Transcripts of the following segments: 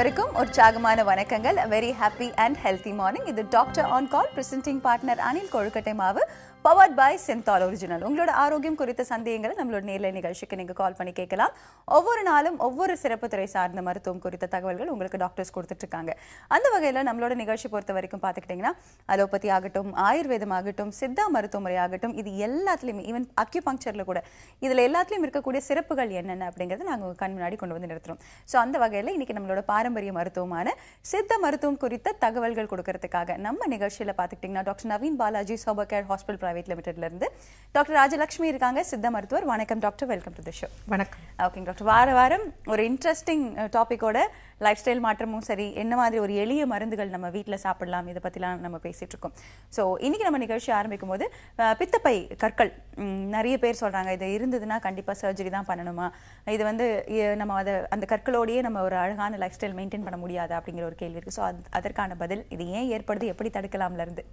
அனைவருக்கும் உற்சாகமான வணக்கங்கள் very happy and healthy morning இது doctor on call presenting partner Anil கொழுக்கட்டை மாவு பவர்ட் பை சிந்தால் ஒரிஜினல் உங்களோட ஆரோக்கியம் குறித்த சந்தேகங்களை நம்மளோட நேரில் நிகழ்ச்சிக்கு நீங்கள் கால் பண்ணி கேட்கலாம் ஒவ்வொரு நாளும் ஒவ்வொரு சிறப்பு துறை சார்ந்த மருத்துவம் குறித்த தகவல்கள் உங்களுக்கு டாக்டர்ஸ் இருக்காங்க அந்த வகையில் நம்மளோட நிகழ்ச்சி பொறுத்த வரைக்கும் பார்த்துக்கிட்டிங்கன்னா அலோபதி ஆகட்டும் ஆயுர்வேதம் ஆகட்டும் சித்தா மருத்துவமுறை ஆகட்டும் இது எல்லாத்துலேயுமே ஈவன் அக்யூபங்க்சரில் கூட இதில் எல்லாத்துலேயும் இருக்கக்கூடிய சிறப்புகள் என்னென்ன அப்படிங்கிறத நாங்கள் கண் முன்னாடி கொண்டு வந்து நிறுத்துறோம் ஸோ அந்த வகையில் இன்னைக்கு நம்மளோட பாரம்பரிய மருத்துவமான சித்த மருத்துவம் குறித்த தகவல்கள் கொடுக்கறதுக்காக நம்ம நிகழ்ச்சியில் பார்த்துக்கிட்டிங்கன்னா doctor Naveen Balaji sober care hospital private இருந்து டாக்டர் ராஜலக்ஷ்மி இருக்காங்க சித்த மருத்துவர் வணக்கம் doctor welcome to the show வணக்கம் ஓகே டாக்டர் வார வாரம் ஒரு இன்ட்ரெஸ்டிங் டாபிக்கோட லைஃப் ஸ்டைல் மாற்றமும் சரி என்ன மாதிரி ஒரு எளிய மருந்துகள் நம்ம வீட்டில் சாப்பிடலாம் இதை பற்றிலாம் நம்ம பேசிகிட்டு இருக்கோம் ஸோ இன்றைக்கி நம்ம நிகழ்ச்சி ஆரம்பிக்கும் போது பித்தப்பை கற்கள் நிறைய பேர் சொல்கிறாங்க இது இருந்ததுன்னா கண்டிப்பாக சர்ஜரி தான் பண்ணணுமா இது வந்து நம்ம அதை அந்த கற்களோடையே நம்ம ஒரு அழகான லைஃப் ஸ்டைல் மெயின்டைன் பண்ண முடியாது அப்படிங்கிற ஒரு கேள்வி இருக்குது ஸோ அதற்கான பதில் இது ஏன் ஏற்படுது எப்படி தடுக்கலாம்லேருந்து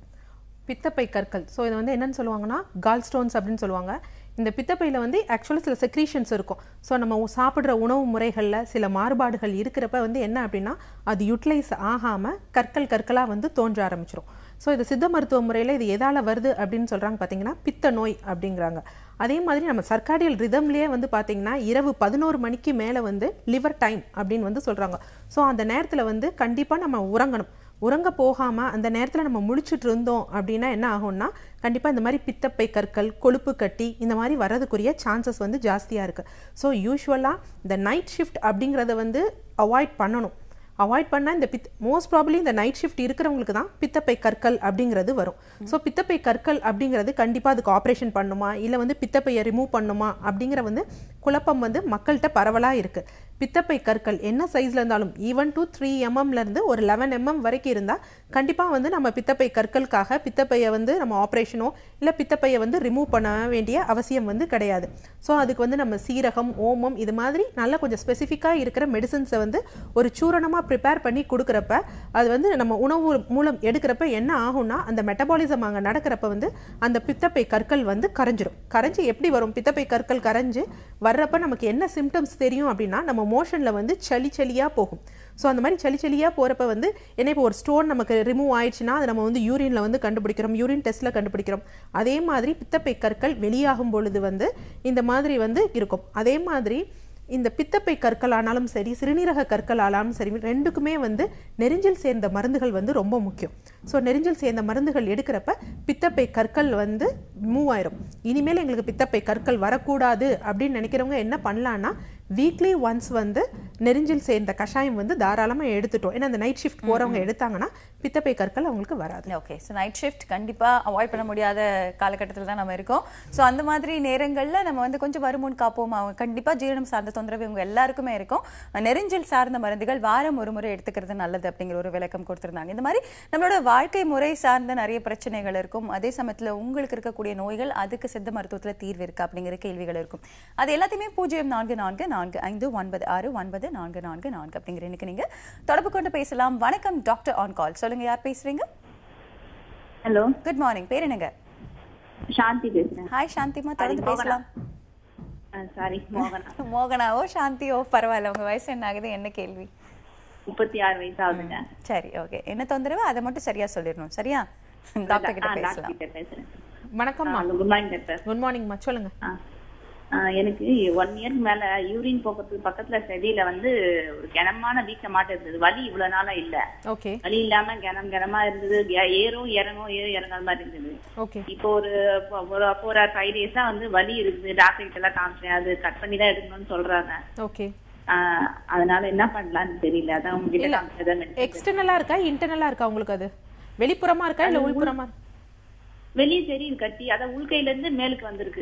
பித்தப்பை கற்கள் ஸோ இதை வந்து என்னென்னு சொல்லுவாங்கன்னா கால் ஸ்டோன்ஸ் அப்படின்னு சொல்லுவாங்க இந்த பித்தப்பையில் வந்து ஆக்சுவலாக சில செக்ரீஷன்ஸ் இருக்கும் ஸோ நம்ம சாப்பிட்ற உணவு முறைகளில் சில மாறுபாடுகள் இருக்கிறப்ப வந்து என்ன அப்படின்னா அது யூட்டிலைஸ் ஆகாமல் கற்கள் கற்களாக வந்து தோன்ற ஆரம்பிச்சிடும் ஸோ இது சித்த மருத்துவ முறையில் இது எதால் வருது அப்படின்னு சொல்கிறாங்க பார்த்தீங்கன்னா பித்த நோய் அப்படிங்கிறாங்க அதே மாதிரி நம்ம சர்க்காடியல் ரிதம்லேயே வந்து பார்த்தீங்கன்னா இரவு பதினோரு மணிக்கு மேலே வந்து லிவர் டைம் அப்படின்னு வந்து சொல்கிறாங்க ஸோ அந்த நேரத்தில் வந்து கண்டிப்பாக நம்ம உறங்கணும் உறங்க போகாமல் அந்த நேரத்தில் நம்ம முழிச்சுட்டு இருந்தோம் அப்படின்னா என்ன ஆகும்னா கண்டிப்பாக இந்த மாதிரி பித்தப்பை கற்கள் கொழுப்பு கட்டி இந்த மாதிரி வர்றதுக்குரிய சான்சஸ் வந்து ஜாஸ்தியாக இருக்குது ஸோ யூஸ்வலாக இந்த நைட் ஷிஃப்ட் அப்படிங்கிறத வந்து அவாய்ட் பண்ணணும் அவாய்ட் பண்ணால் இந்த பித் மோஸ்ட் ப்ராப்ளி இந்த நைட் ஷிஃப்ட் இருக்கிறவங்களுக்கு தான் பித்தப்பை கற்கள் அப்படிங்கிறது வரும் ஸோ பித்தப்பை கற்கள் அப்படிங்கிறது கண்டிப்பாக அதுக்கு ஆப்ரேஷன் பண்ணுமா இல்லை வந்து பித்தப்பையை ரிமூவ் பண்ணுமா அப்படிங்கிற வந்து குழப்பம் வந்து மக்கள்கிட்ட பரவலாக இருக்குது பித்தப்பை கற்கள் என்ன சைஸில் இருந்தாலும் ஈவன் டூ த்ரீ எம்எம்லேருந்து ஒரு லெவன் எம்எம் வரைக்கும் இருந்தால் கண்டிப்பாக வந்து நம்ம பித்தப்பை கற்களுக்காக பித்தப்பையை வந்து நம்ம ஆப்ரேஷனோ இல்லை பித்தப்பையை வந்து ரிமூவ் பண்ண வேண்டிய அவசியம் வந்து கிடையாது ஸோ அதுக்கு வந்து நம்ம சீரகம் ஓமம் இது மாதிரி நல்லா கொஞ்சம் ஸ்பெசிஃபிக்காக இருக்கிற மெடிசன்ஸை வந்து ஒரு சூரணமாக ப்ரிப்பேர் பண்ணி கொடுக்குறப்ப அது வந்து நம்ம உணவு மூலம் எடுக்கிறப்ப என்ன ஆகும்னா அந்த மெட்டபாலிசம் அங்கே நடக்கிறப்ப வந்து அந்த பித்தப்பை கற்கள் வந்து கரைஞ்சிரும் கரைஞ்சி எப்படி வரும் பித்தப்பை கற்கள் கரைஞ்சு வர்றப்ப நமக்கு என்ன சிம்டம்ஸ் தெரியும் அப்படின்னா நம்ம மோஷனில் வந்து சளி சளியாக போகும் ஸோ அந்த மாதிரி சளி சளியாக போகிறப்ப வந்து என்ன இப்போ ஒரு ஸ்டோன் நமக்கு ரிமூவ் ஆயிடுச்சுன்னா அதை நம்ம வந்து யூரினில் வந்து கண்டுபிடிக்கிறோம் யூரின் டெஸ்ட்டில் கண்டுபிடிக்கிறோம் அதே மாதிரி பித்தப்பை கற்கள் வெளியாகும் பொழுது வந்து இந்த மாதிரி வந்து இருக்கும் அதே மாதிரி இந்த பித்தப்பை கற்கள் ஆனாலும் சரி சிறுநீரக கற்கள் ஆனாலும் சரி ரெண்டுக்குமே வந்து நெரிஞ்சல் சேர்ந்த மருந்துகள் வந்து ரொம்ப முக்கியம் ஸோ நெரிஞ்சல் சேர்ந்த மருந்துகள் எடுக்கிறப்ப பித்தப்பை கற்கள் வந்து மூவாயிரம் இனிமேல் எங்களுக்கு பித்தப்பை கற்கள் வரக்கூடாது அப்படின்னு நினைக்கிறவங்க என்ன பண்ணலான்னா வீக்லி ஒன்ஸ் வந்து நெரிஞ்சில் சேர்ந்த கஷாயம் வந்து தாராளமாக எடுத்துட்டோம் ஏன்னா அந்த நைட் ஷிஃப்ட் போகிறவங்க எடுத்தாங்கன்னா பித்தப்பை கற்கள் அவங்களுக்கு வராது ஓகே ஸோ நைட் ஷிஃப்ட் கண்டிப்பாக அவாய்ட் பண்ண முடியாத காலகட்டத்தில் தான் நம்ம இருக்கோம் ஸோ அந்த மாதிரி நேரங்களில் நம்ம வந்து கொஞ்சம் வருமுன் காப்போம் அவங்க கண்டிப்பாக ஜீரணம் சார்ந்த தொந்தரவு இவங்க எல்லாருக்குமே இருக்கும் நெருஞ்சல் சார்ந்த மருந்துகள் வாரம் ஒரு முறை எடுத்துக்கிறது நல்லது அப்படிங்கிற ஒரு விளக்கம் கொடுத்துருந்தாங்க இந்த மாதிரி நம்மளோட வாழ்க்கை முறை சார்ந்த நிறைய பிரச்சனைகள் இருக்கும் அதே சமயத்தில் உங்களுக்கு இருக்கக்கூடிய நோய்கள் அதுக்கு சித்த மருத்துவத்தில் தீர்வு இருக்கு அப்படிங்கிற கேள்விகள் இருக்கும் அது எல்லாத்தையுமே பூஜ்ஜியம் நான்கு நான்கு நான்கு ஐந்து ஒன்பது ஆறு ஒன்பது நான்கு நான்கு நான்கு அப்படிங்கிற எனக்கு நீங்கள் தொடர்பு கொண்டு பேசலாம் வணக்கம் டாக்டர் ஆன் கால் சொல்லுங்க சொல்லுங்க யார் பேசுறீங்க ஹலோ குட் மார்னிங் பேர் என்னங்க சாந்தி பேசுறேன் ஹாய் சாந்திமா தொடர்ந்து பேசலாம் சாரி மோகனா மோகனாவோ சாந்தியோ பரவாயில்ல உங்க வயசு என்ன ஆகுது என்ன கேள்வி முப்பத்தி ஆறு வயசு ஆகுதுங்க சரி ஓகே என்ன தொந்தரவு அதை மட்டும் சரியா சொல்லிடணும் சரியா டாக்டர் கிட்ட பேசலாம் வணக்கம் good morning doctor good morning சொல்லுங்க எனக்கு ஒன் இயர்க்கு மேல யூரின் போக்குறதுக்கு பக்கத்துல செடியில வந்து ஒரு கனமான வீக்க மாட்டம் இருந்தது வலி இவ்வளவு நாளா இல்ல வலி இல்லாம கனம் கனமா இருந்தது ஏறும் இறங்கும் ஏறும் இறங்குற மாதிரி இருந்தது இப்போ ஒரு ஒரு ஃபோர் ஆர் ஃபைவ் தான் வந்து வலி இருக்குது டாக்டர் கிட்ட எல்லாம் காமிச்சேன் அது கட் பண்ணி தான் எடுக்கணும்னு சொல்றாங்க அதனால என்ன பண்ணலாம்னு தெரியல அதான் உங்ககிட்ட எக்ஸ்டர்னலா இருக்கா இன்டர்னலா இருக்கா உங்களுக்கு அது வெளிப்புறமா இருக்கா இல்ல உள்புறமா வெளியே சரி கட்டி அதான் உள்கையில இருந்து மேலுக்கு வந்திருக்கு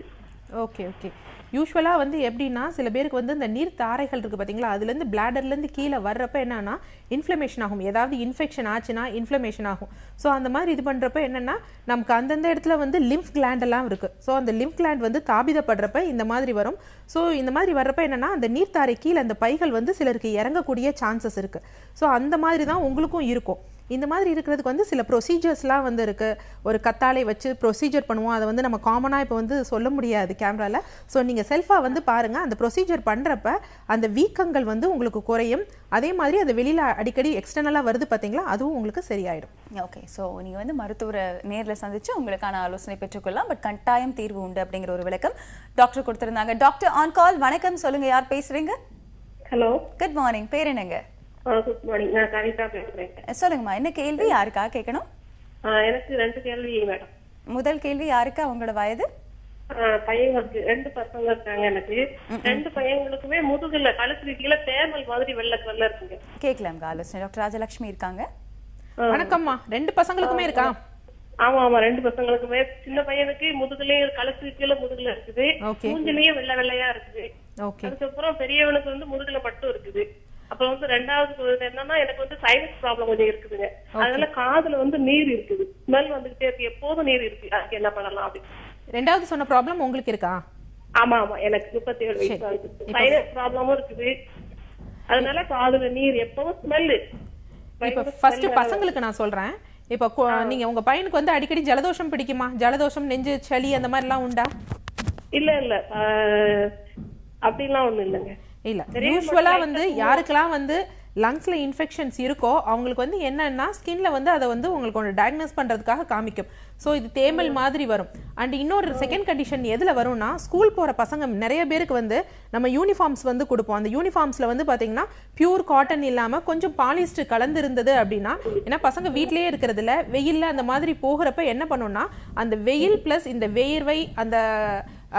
ஓகே ஓகே யூஸ்வலாக வந்து எப்படின்னா சில பேருக்கு வந்து இந்த நீர் தாரைகள் இருக்குது பார்த்தீங்களா அதுலேருந்து பிளாடர்லேருந்து கீழே வர்றப்ப என்னென்னா இன்ஃப்ளமேஷன் ஆகும் ஏதாவது இன்ஃபெக்ஷன் ஆச்சுன்னா இன்ஃப்ளமேஷன் ஆகும் ஸோ அந்த மாதிரி இது பண்ணுறப்ப என்னென்னா நமக்கு அந்தந்த இடத்துல வந்து லிம்ஃப் கிளாண்டெல்லாம் இருக்குது ஸோ அந்த லிம்ஃப் கிளாண்ட் வந்து தாபிதப்படுறப்ப இந்த மாதிரி வரும் ஸோ இந்த மாதிரி வர்றப்ப என்னென்னா அந்த நீர்த்தாரை கீழே அந்த பைகள் வந்து சிலருக்கு இறங்கக்கூடிய சான்சஸ் இருக்குது ஸோ அந்த மாதிரி தான் உங்களுக்கும் இருக்கும் இந்த மாதிரி இருக்கிறதுக்கு வந்து சில ப்ரொசீஜர்ஸ்லாம் வந்து இருக்குது ஒரு கத்தாலை வச்சு ப்ரொசீஜர் பண்ணுவோம் அதை வந்து நம்ம காமனாக இப்போ வந்து சொல்ல முடியாது கேமராவில் ஸோ நீங்கள் செல்ஃபாக வந்து பாருங்கள் அந்த ப்ரொசீஜர் பண்ணுறப்ப அந்த வீக்கங்கள் வந்து உங்களுக்கு குறையும் அதே மாதிரி அது வெளியில் அடிக்கடி எக்ஸ்டர்னலாக வருது பார்த்தீங்களா அதுவும் உங்களுக்கு சரியாயிடும் ஓகே ஸோ நீங்கள் வந்து மருத்துவரை நேரில் சந்தித்து உங்களுக்கான ஆலோசனை பெற்றுக்கொள்ளலாம் பட் கட்டாயம் தீர்வு உண்டு அப்படிங்கிற ஒரு விளக்கம் டாக்டர் கொடுத்துருந்தாங்க டாக்டர் ஆன் கால் வணக்கம் சொல்லுங்கள் யார் பேசுகிறீங்க ஹலோ குட் மார்னிங் பேர் என்னங்க குட் சொல்லுங்கம்மா என்ன கேள்வி யாருக்கா கேட்கணும் எனக்கு ரெண்டு கேள்வி முதல் கேள்வி அவங்களோட வயது ரெண்டு பசங்க இருக்காங்க எனக்கு ரெண்டு பையங்களுக்குமே மாதிரி வெள்ள இருக்குங்க டாக்டர் ராஜலட்சுமி இருக்காங்க வணக்கம்மா ரெண்டு பசங்களுக்குமே இருக்கா ஆமா ஆமா ரெண்டு பசங்களுக்குமே சின்ன பையனுக்கு முதுகுலயும் கழுத்து கீழே முதுகுல இருக்குது மூஞ்சிலயும் வெள்ள வெள்ளையா இருக்குது அதுக்கப்புறம் பெரியவனுக்கு வந்து முதுகுல பட்டு இருக்குது அப்புறம் வந்து ரெண்டாவது என்னன்னா எனக்கு வந்து சைனஸ் ப்ராப்ளம் கொஞ்சம் இருக்குதுங்க அதனால காதுல வந்து நீர் இருக்குது ஸ்மெல் வந்துகிட்டே இருக்கு எப்போதும் நீர் இருக்கு அதுக்கு என்ன பண்ணலாம் அப்படின்னு ரெண்டாவது சொன்ன ப்ராப்ளம் உங்களுக்கு இருக்கா ஆமா ஆமா எனக்கு முப்பத்தி ஏழு வயசு சைனஸ் ப்ராப்ளமும் இருக்குது அதனால காதுல நீர் எப்பவும் ஸ்மெல் இப்ப ஃபர்ஸ்ட் பசங்களுக்கு நான் சொல்றேன் இப்ப நீங்க உங்க பையனுக்கு வந்து அடிக்கடி ஜலதோஷம் பிடிக்குமா ஜலதோஷம் நெஞ்சு சளி அந்த மாதிரி எல்லாம் உண்டா இல்ல இல்ல அப்படிலாம் ஒண்ணு இல்லைங்க இல்லை யூஸ்வலாக வந்து யாருக்கெல்லாம் வந்து லங்ஸில் இன்ஃபெக்ஷன்ஸ் இருக்கோ அவங்களுக்கு வந்து என்னென்னா ஸ்கின்ல வந்து அதை வந்து உங்களுக்கு ஒன்று டயக்னோஸ் பண்ணுறதுக்காக காமிக்கும் ஸோ இது தேமல் மாதிரி வரும் அண்ட் இன்னொரு செகண்ட் கண்டிஷன் எதில் வரும்னா ஸ்கூல் போகிற பசங்க நிறைய பேருக்கு வந்து நம்ம யூனிஃபார்ம்ஸ் வந்து கொடுப்போம் அந்த யூனிஃபார்ம்ஸில் வந்து பார்த்தீங்கன்னா பியூர் காட்டன் இல்லாமல் கொஞ்சம் பாலிஸ்டர் கலந்துருந்தது அப்படின்னா ஏன்னா பசங்க வீட்டிலேயே இருக்கிறதுல வெயிலில் அந்த மாதிரி போகிறப்ப என்ன பண்ணோம்னா அந்த வெயில் ப்ளஸ் இந்த வேர்வை அந்த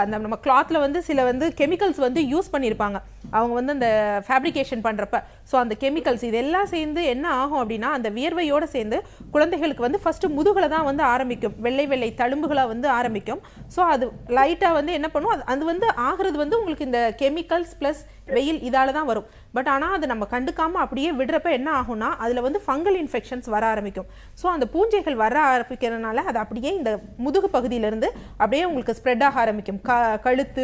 அந்த நம்ம கிளாத்தில் வந்து சில வந்து கெமிக்கல்ஸ் வந்து யூஸ் பண்ணியிருப்பாங்க அவங்க வந்து அந்த ஃபேப்ரிகேஷன் பண்ணுறப்ப ஸோ அந்த கெமிக்கல்ஸ் இதெல்லாம் சேர்ந்து என்ன ஆகும் அப்படின்னா அந்த வியர்வையோடு சேர்ந்து குழந்தைகளுக்கு வந்து ஃபஸ்ட்டு முதுகில் தான் வந்து ஆரம்பிக்கும் வெள்ளை வெள்ளை தழும்புகளாக வந்து ஆரம்பிக்கும் ஸோ அது லைட்டாக வந்து என்ன பண்ணும் அது அது வந்து ஆகிறது வந்து உங்களுக்கு இந்த கெமிக்கல்ஸ் ப்ளஸ் வெயில் இதால் தான் வரும் பட் ஆனால் அதை நம்ம கண்டுக்காமல் அப்படியே விடுறப்ப என்ன ஆகும்னா அதில் வந்து ஃபங்கல் இன்ஃபெக்ஷன்ஸ் வர ஆரம்பிக்கும் ஸோ அந்த பூஞ்சைகள் வர ஆரம்பிக்கிறதுனால அது அப்படியே இந்த முதுகு பகுதியிலேருந்து அப்படியே உங்களுக்கு ஸ்ப்ரெட் ஆக ஆரம்பிக்கும் க கழுத்து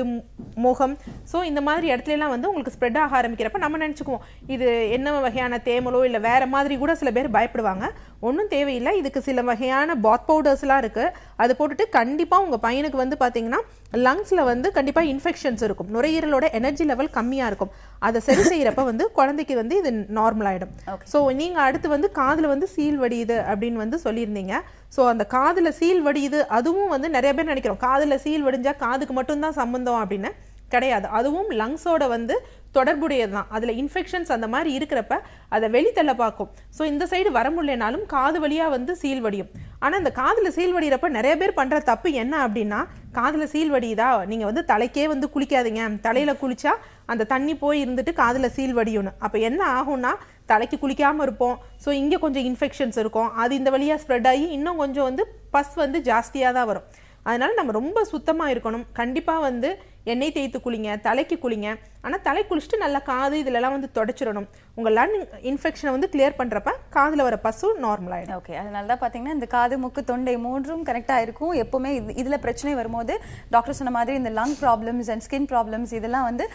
முகம் ஸோ இந்த மாதிரி இடத்துலலாம் வந்து உங்களுக்கு ஸ்ப்ரெட் ஆக ஆரம்பிக்கிறப்ப நம்ம நினச்சிக்குவோம் இது என்ன வகையான தேமலோ இல்லை வேறு மாதிரி கூட சில பேர் பயப்படுவாங்க ஒன்றும் தேவையில்லை இதுக்கு சில வகையான பாத் பவுடர்ஸ்லாம் இருக்குது அது போட்டுட்டு கண்டிப்பாக உங்கள் பையனுக்கு வந்து பார்த்தீங்கன்னா லங்ஸில் வந்து கண்டிப்பாக இன்ஃபெக்ஷன்ஸ் இருக்கும் நுரையீரலோட எனர்ஜி லெவல் கம்மியாக இருக்கும் அதை சரி செய்கிறப்ப வந்து குழந்தைக்கு வந்து இது நார்மல் ஆகிடும் ஸோ நீங்கள் அடுத்து வந்து காதில் வந்து சீல் வடியுது அப்படின்னு வந்து சொல்லியிருந்தீங்க ஸோ அந்த காதில் சீல் வடியுது அதுவும் வந்து நிறைய பேர் நினைக்கிறோம் காதில் சீல் வடிஞ்சால் காதுக்கு மட்டும்தான் சம்மந்தம் அப்படின்னு கிடையாது அதுவும் லங்ஸோட வந்து தொடர்புடையது தான் அதில் இன்ஃபெக்ஷன்ஸ் அந்த மாதிரி இருக்கிறப்ப அதை வெளித்தள்ள பார்க்கும் ஸோ இந்த சைடு வர முடியலனாலும் காது வழியாக வந்து சீல் வடியும் ஆனால் இந்த காதில் சீல் வடிகிறப்ப நிறைய பேர் பண்ணுற தப்பு என்ன அப்படின்னா காதில் சீல் வடியுதா நீங்கள் வந்து தலைக்கே வந்து குளிக்காதீங்க தலையில் குளித்தா அந்த தண்ணி போய் இருந்துட்டு காதில் சீல் வடியும்னு அப்போ என்ன ஆகும்னா தலைக்கு குளிக்காமல் இருப்போம் ஸோ இங்கே கொஞ்சம் இன்ஃபெக்ஷன்ஸ் இருக்கும் அது இந்த வழியாக ஸ்ப்ரெட் ஆகி இன்னும் கொஞ்சம் வந்து பஸ் வந்து ஜாஸ்தியாக தான் வரும் அதனால் நம்ம ரொம்ப சுத்தமாக இருக்கணும் கண்டிப்பாக வந்து எண்ணெய் தேய்த்து குளிங்க தலைக்கு குளிங்க ஆனால் தலை குளிச்சுட்டு நல்லா காது இதிலெல்லாம் வந்து தொடச்சிடணும் உங்கள் லன் இன்ஃபெக்ஷனை வந்து கிளியர் பண்ணுறப்ப காதில் வர பசு நார்மலாகிடும் ஆகிடும் ஓகே அதனால தான் பார்த்தீங்கன்னா இந்த காது முக்கு தொண்டை மூன்றும் கரெக்டாக இருக்கும் எப்போவுமே இது இதில் பிரச்சனை வரும்போது டாக்டர் சொன்ன மாதிரி இந்த lung problems and skin problems இதெல்லாம் வந்து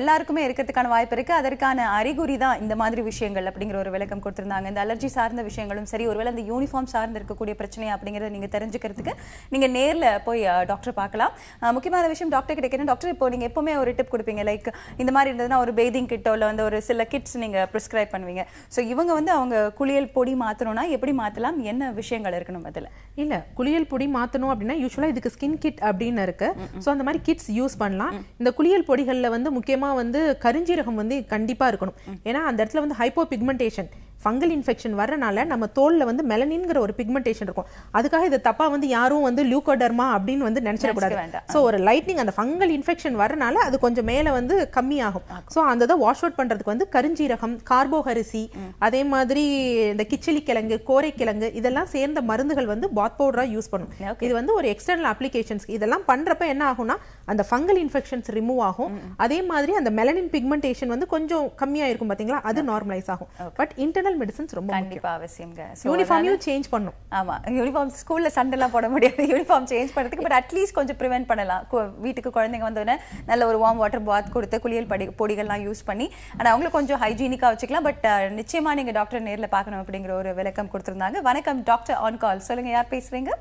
எல்லாருக்குமே இருக்கிறதுக்கான வாய்ப்பு இருக்குது அதற்கான அறிகுறி தான் இந்த மாதிரி விஷயங்கள் அப்படிங்கிற ஒரு விளக்கம் கொடுத்துருந்தாங்க இந்த அலர்ஜி சார்ந்த விஷயங்களும் சரி ஒருவேளை இந்த யூனிஃபார்ம் சார்ந்து இருக்கக்கூடிய பிரச்சனை அப்படிங்கிறத நீங்கள் தெரிஞ்சுக்கிறதுக்கு நீங்கள் நேரில் போய் டாக்டர் பார்க்கலாம் முக்கியமான விஷயம் டாக்டர் கிட்ட கேட்டேன் டாக்டர் இப்போ நீங்கள் எப்போவுமே ஒரு டிப் கொடுப்பீங்க லைக் இந்த மாதிரி இருந்ததுன்னா ஒரு பேதிங் கிட்டோ இல்லை வந்து ஒரு சில கிட்ஸ் நீங்கள் ப்ரிஸ்கிரைப் பண்ணுவீங்க ஸோ இவங்க வந்து அவங்க குளியல் பொடி மாற்றணும்னா எப்படி மாற்றலாம் என்ன விஷயங்கள் இருக்கணும் அதில் இல்லை குளியல் பொடி மாற்றணும் அப்படின்னா யூஸ்வலாக இதுக்கு ஸ்கின் கிட் அப்படின்னு இருக்கு ஸோ அந்த மாதிரி கிட்ஸ் யூஸ் பண்ணலாம் இந்த குளியல் பொடிகளில் வந்து முக்கியமாக வந்து கருஞ்சீரகம் வந்து கண்டிப்பாக இருக்கணும் ஏன்னா அந்த இடத்துல வந்து ஹைப்போ பிக்மெண்டேஷன் ஃபங்கல் இன்ஃபெக்ஷன் வரனால நம்ம தோலில் வந்து மெலனின்ங்கிற ஒரு பிக்மெண்டேஷன் இருக்கும் அதுக்காக இதை தப்பாக வந்து யாரும் வந்து லியூகோடர்மா அப்படின்னு வந்து நினச்சிடக்கூடாது ஸோ ஒரு லைட்னிங் அந்த ஃபங்கல் இன்ஃபெக்ஷன் வரனால அது கொஞ்சம் மேலே வந்து கம்மியாகும் ஸோ அந்த இதை வாஷ் அவுட் பண்ணுறதுக்கு வந்து கருஞ்சீரகம் கார்போஹரிசி அதே மாதிரி இந்த கிச்சலி கிழங்கு கோரைக்கிழங்கு இதெல்லாம் சேர்ந்த மருந்துகள் வந்து பாத் பவுடராக யூஸ் பண்ணும் இது வந்து ஒரு எக்ஸ்டர்னல் அப்ளிகேஷன்ஸ் இதெல்லாம் பண்ணுறப்ப என்ன ஆகும்னா அந்த ஃபங்கல் இன்ஃபெக்ஷன்ஸ் ரிமூவ் ஆகும் அதே மாதிரி அந்த மெலனின் பிக்மெண்டேஷன் வந்து கொஞ்சம் கம்மியாக இருக்கும் பார்த்தீங்களா அது நார்மலைஸ் ஆகும் பட் இன்டர்னல் கல்ச்சுரல் மெடிசன்ஸ் ரொம்ப கண்டிப்பாக அவசியங்க யூனிஃபார்மையும் சேஞ்ச் பண்ணும் ஆமா யூனிஃபார்ம் ஸ்கூல்ல சண்டெல்லாம் போட முடியாது யூனிஃபார்ம் சேஞ்ச் பண்றதுக்கு பட் அட்லீஸ்ட் கொஞ்சம் ப்ரிவென்ட் பண்ணலாம் வீட்டுக்கு குழந்தைங்க வந்தோடனே நல்ல ஒரு வார்ம் வாட்டர் பாத் கொடுத்து குளியல் படி பொடிகள்லாம் யூஸ் பண்ணி ஆனால் அவங்களும் கொஞ்சம் ஹைஜீனிக்கா வச்சுக்கலாம் பட் நிச்சயமா நீங்க டாக்டர் நேர்ல பார்க்கணும் அப்படிங்கிற ஒரு விளக்கம் கொடுத்திருந்தாங்க வணக்கம் டாக்டர் ஆன் கால் சொல்லுங்க யார் பேசுறீங்க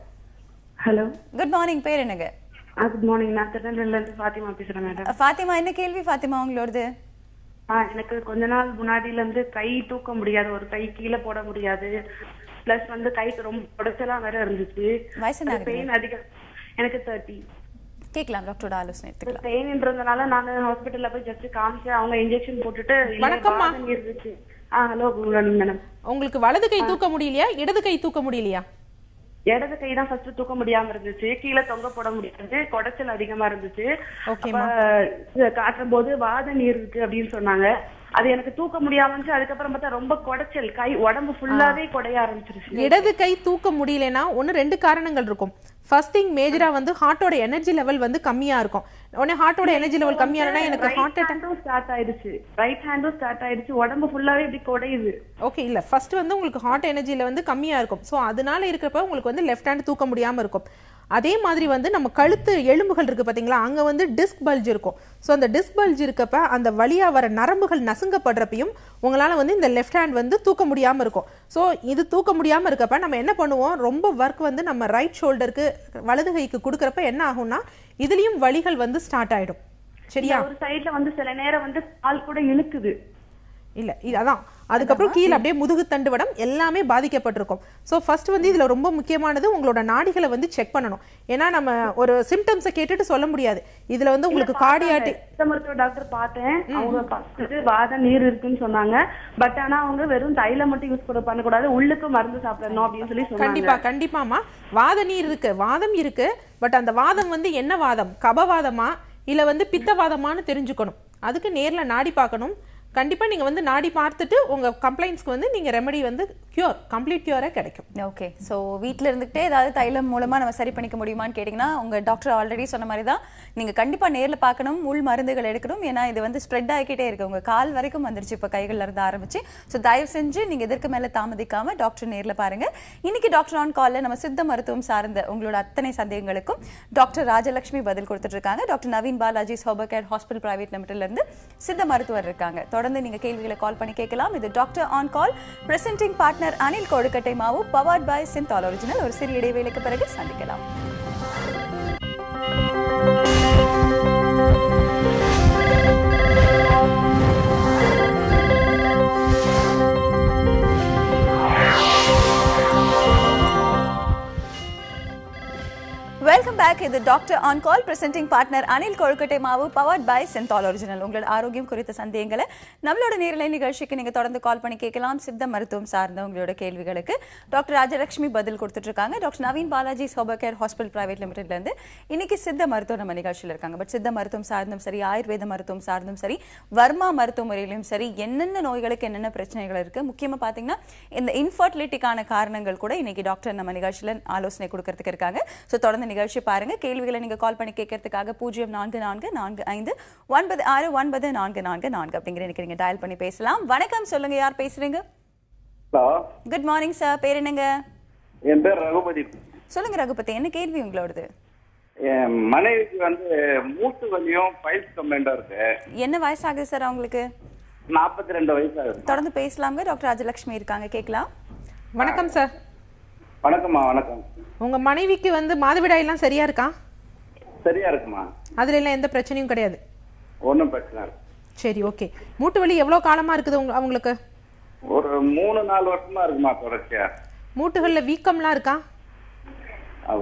ஹலோ குட் மார்னிங் பேர் என்னங்க குட் மார்னிங் நான் இருந்து ஃபாத்திமா பேசுறேன் மேடம் ஃபாத்திமா என்ன கேள்வி ஃபாத்திமா உங்களோடது எனக்கு கொஞ்ச நாள் முன்னாடில இருந்து கை தூக்க முடியாது ஒரு கை கீழே போட முடியாது பிளஸ் வந்து கைக்கு ரொம்ப உடச்சலா வேற இருந்துச்சு பெயின் அதிகம் எனக்கு தேர்ட்டி கேட்கலாம் டாக்டரோட ஆலோசனை எடுத்துக்கலாம் பெயின்ன்றதுனால நான் ஹாஸ்பிட்டல்ல போய் ஜஸ்ட் காமிச்சு அவங்க இன்ஜெக்ஷன் போட்டுட்டு வணக்கம் இருந்துச்சு ஆ ஹலோ மேடம் உங்களுக்கு வலது கை தூக்க முடியலையா இடது கை தூக்க முடியலையா இடது கை தான் ஃபர்ஸ்ட் தூக்க முடியாம இருந்துச்சு கீழே தொங்க போட முடியாது குடைச்சல் அதிகமா இருந்துச்சு காட்டும் போது வாத நீர் இருக்கு அப்படின்னு சொன்னாங்க அது எனக்கு தூக்க முடியாம இருந்துச்சு அதுக்கப்புறம் பார்த்தா ரொம்ப குடைச்சல் கை உடம்பு ஃபுல்லாவே குடைய ஆரம்பிச்சிருச்சு இடது கை தூக்க முடியலன்னா ஒன்னு ரெண்டு காரணங்கள் இருக்கும் ஃபர்ஸ்ட் திங் மேஜரா வந்து ஹார்ட்டோட எனர்ஜி லெவல் வந்து கம்மியா இருக்கும் உடனே ஹார்ட்டோட எனர்ஜி லெவல் கம்மியானா எனக்கு ஹார்ட் அட்டாக் ஸ்டார்ட் ஆயிருச்சு ரைட் ஹேண்டும் ஸ்டார்ட் ஆயிருச்சு உடம்பு ஃபுல்லாவே இப்படி குடையுது ஓகே இல்ல ஃபர்ஸ்ட் வந்து உங்களுக்கு ஹார்ட் எனர்ஜில வந்து கம்மியா இருக்கும் சோ அதனால இருக்கப்ப உங்களுக்கு வந்து லெஃப்ட் ஹேண்ட் தூக்க முடியாம இருக்கும் அதே மாதிரி வந்து நம்ம கழுத்து எலும்புகள் இருக்குது பார்த்தீங்களா அங்கே வந்து டிஸ்க் பல்ஜ் இருக்கும் ஸோ அந்த டிஸ்க் பல்ஜ் இருக்கப்ப அந்த வழியாக வர நரம்புகள் நசுங்கப்படுறப்பையும் உங்களால் வந்து இந்த லெஃப்ட் ஹேண்ட் வந்து தூக்க முடியாமல் இருக்கும் ஸோ இது தூக்க முடியாமல் இருக்கப்ப நம்ம என்ன பண்ணுவோம் ரொம்ப ஒர்க் வந்து நம்ம ரைட் ஷோல்டருக்கு வலது கைக்கு கொடுக்குறப்ப என்ன ஆகும்னா இதுலேயும் வழிகள் வந்து ஸ்டார்ட் ஆகிடும் சரியா ஒரு சைடில் வந்து சில நேரம் வந்து கால் கூட இழுக்குது இல்லை இது அதான் அதுக்கப்புறம் கீழே அப்படியே முதுகு தண்டு வடம் எல்லாமே பாதிக்கப்பட்டிருக்கும் ஸோ ஃபர்ஸ்ட் வந்து இதில் ரொம்ப முக்கியமானது உங்களோட நாடிகளை வந்து செக் பண்ணணும் ஏன்னா நம்ம ஒரு சிம்டம்ஸை கேட்டுட்டு சொல்ல முடியாது இதில் வந்து உங்களுக்கு காடியாட்டி மருத்துவ டாக்டர் பார்த்தேன் அவங்க ஃபர்ஸ்ட் வாத நீர் இருக்குன்னு சொன்னாங்க பட் ஆனால் அவங்க வெறும் தைல மட்டும் யூஸ் பண்ண பண்ணக்கூடாது உள்ளுக்கு மருந்து சாப்பிடணும் அப்படின்னு சொல்லி கண்டிப்பா கண்டிப்பாமா வாத நீர் இருக்கு வாதம் இருக்கு பட் அந்த வாதம் வந்து என்ன வாதம் கபவாதமா இல்லை வந்து பித்தவாதமானு தெரிஞ்சுக்கணும் அதுக்கு நேரில் நாடி பார்க்கணும் கண்டிப்பாக நீங்கள் வந்து நாடி பார்த்துட்டு உங்கள் கம்ப்ளைண்ட்ஸ்க்கு வந்து நீங்கள் ரெமெடி வந்து க்யூர் கம்ப்ளீட் க்யூராக கிடைக்கும் ஓகே ஸோ வீட்டில் இருந்துகிட்டே ஏதாவது தைலம் மூலமாக நம்ம சரி பண்ணிக்க முடியுமான்னு கேட்டிங்கன்னா உங்கள் டாக்டர் ஆல்ரெடி சொன்ன மாதிரி தான் நீங்கள் கண்டிப்பாக நேரில் பார்க்கணும் உள் மருந்துகள் எடுக்கணும் ஏன்னா இது வந்து ஸ்ப்ரெட் ஆகிக்கிட்டே இருக்குது உங்கள் கால் வரைக்கும் வந்துருச்சு இப்போ கைகளில் இருந்து ஆரம்பிச்சு ஸோ தயவு செஞ்சு நீங்கள் எதற்கு மேலே தாமதிக்காமல் டாக்டர் நேரில் பாருங்கள் இன்றைக்கி டாக்டர் ஆன் காலில் நம்ம சித்த மருத்துவம் சார்ந்த உங்களோட அத்தனை சந்தேகங்களுக்கும் டாக்டர் ராஜலட்சுமி பதில் கொடுத்துட்ருக்காங்க doctor Naveen Balaji sober care hospital private லிமிட்டிலேருந்து சித்த மருத்துவர் இருக்காங்க தொடர்ந்து நீங்க கேள்விகளை கால் பண்ணி கேட்கலாம் இது doctor on call presenting partner Anil கொடுக்கட்டை மாவு பவாட் பாய் சிந்தால் ஒரிஜினல் ஒரு சிறு இடைவேளைக்கு பிறகு சந்திக்கலாம் வெல்கம் பேக் இது doctor on call presenting partner Anil கொழுக்கட்டை மாவு பவர்ட் பை சென்தால் ஒரிஜினல் உங்களோட ஆரோக்கியம் குறித்த சந்தேகங்களை நம்மளோட நேரலை நிகழ்ச்சிக்கு நீங்கள் தொடர்ந்து கால் பண்ணி கேட்கலாம் சித்த மருத்துவம் சார்ந்த உங்களோட கேள்விகளுக்கு டாக்டர் ராஜலட்சுமி பதில் கொடுத்துட்ருக்காங்க doctor Naveen Balaji sober care hospital private லிமிடெட்லேருந்து இன்னைக்கு சித்த மருத்துவம் நம்ம நிகழ்ச்சியில் இருக்காங்க பட் சித்த மருத்துவம் சார்ந்தும் சரி ஆயுர்வேத மருத்துவம் சார்ந்தும் சரி வர்மா மருத்துவ முறையிலும் சரி என்னென்ன நோய்களுக்கு என்னென்ன பிரச்சனைகள் இருக்குது முக்கியமாக பார்த்தீங்கன்னா இந்த இன்ஃபர்டிலிட்டிக்கான காரணங்கள் கூட இன்னைக்கு டாக்டர் நம்ம நிகழ்ச்சியில் ஆலோசனை கொடுக்கறதுக்கு இருக்காங்க ஸோ தொடர்ந்து நிகழ்ச்சி பாருங்க கேள்விகளை நீங்க கால் பண்ணி கேட்கறதுக்காக பூஜ்ஜியம் நான்கு நான்கு நான்கு ஐந்து ஒன்பது ஆறு ஒன்பது நான்கு நான்கு நான்கு அப்படிங்கிற நீங்க டயல் பண்ணி பேசலாம் வணக்கம் சொல்லுங்க யார் பேசுறீங்க குட் மார்னிங் சார் பேர் என்னங்க என் பேர் ரகுபதி சொல்லுங்க ரகுபதி என்ன கேள்வி உங்களோடது மனைவிக்கு வந்து மூட்டு வலியும் பைல்ஸ் கம்ப்ளைண்டா இருக்கு என்ன சார் அவங்களுக்கு நாற்பத்தி ரெண்டு தொடர்ந்து பேசலாங்க டாக்டர் ராஜலட்சுமி இருக்காங்க கேட்கலாம் வணக்கம் சார் வணக்கம்மா வணக்கம் உங்க மனைவிக்கு வந்து மாதவிடாய் எல்லாம் சரியா இருக்கா சரியா இருக்குமா அதுல எல்லாம் எந்த பிரச்சனையும் கிடையாது ஒன்றும் பிரச்சனை சரி ஓகே மூட்டு வலி காலமா இருக்குது ஒரு மூணு நாலு வருஷமா இருக்குமா தொடர்ச்சியா மூட்டுகள்ல வீக்கம்லாம் இருக்கா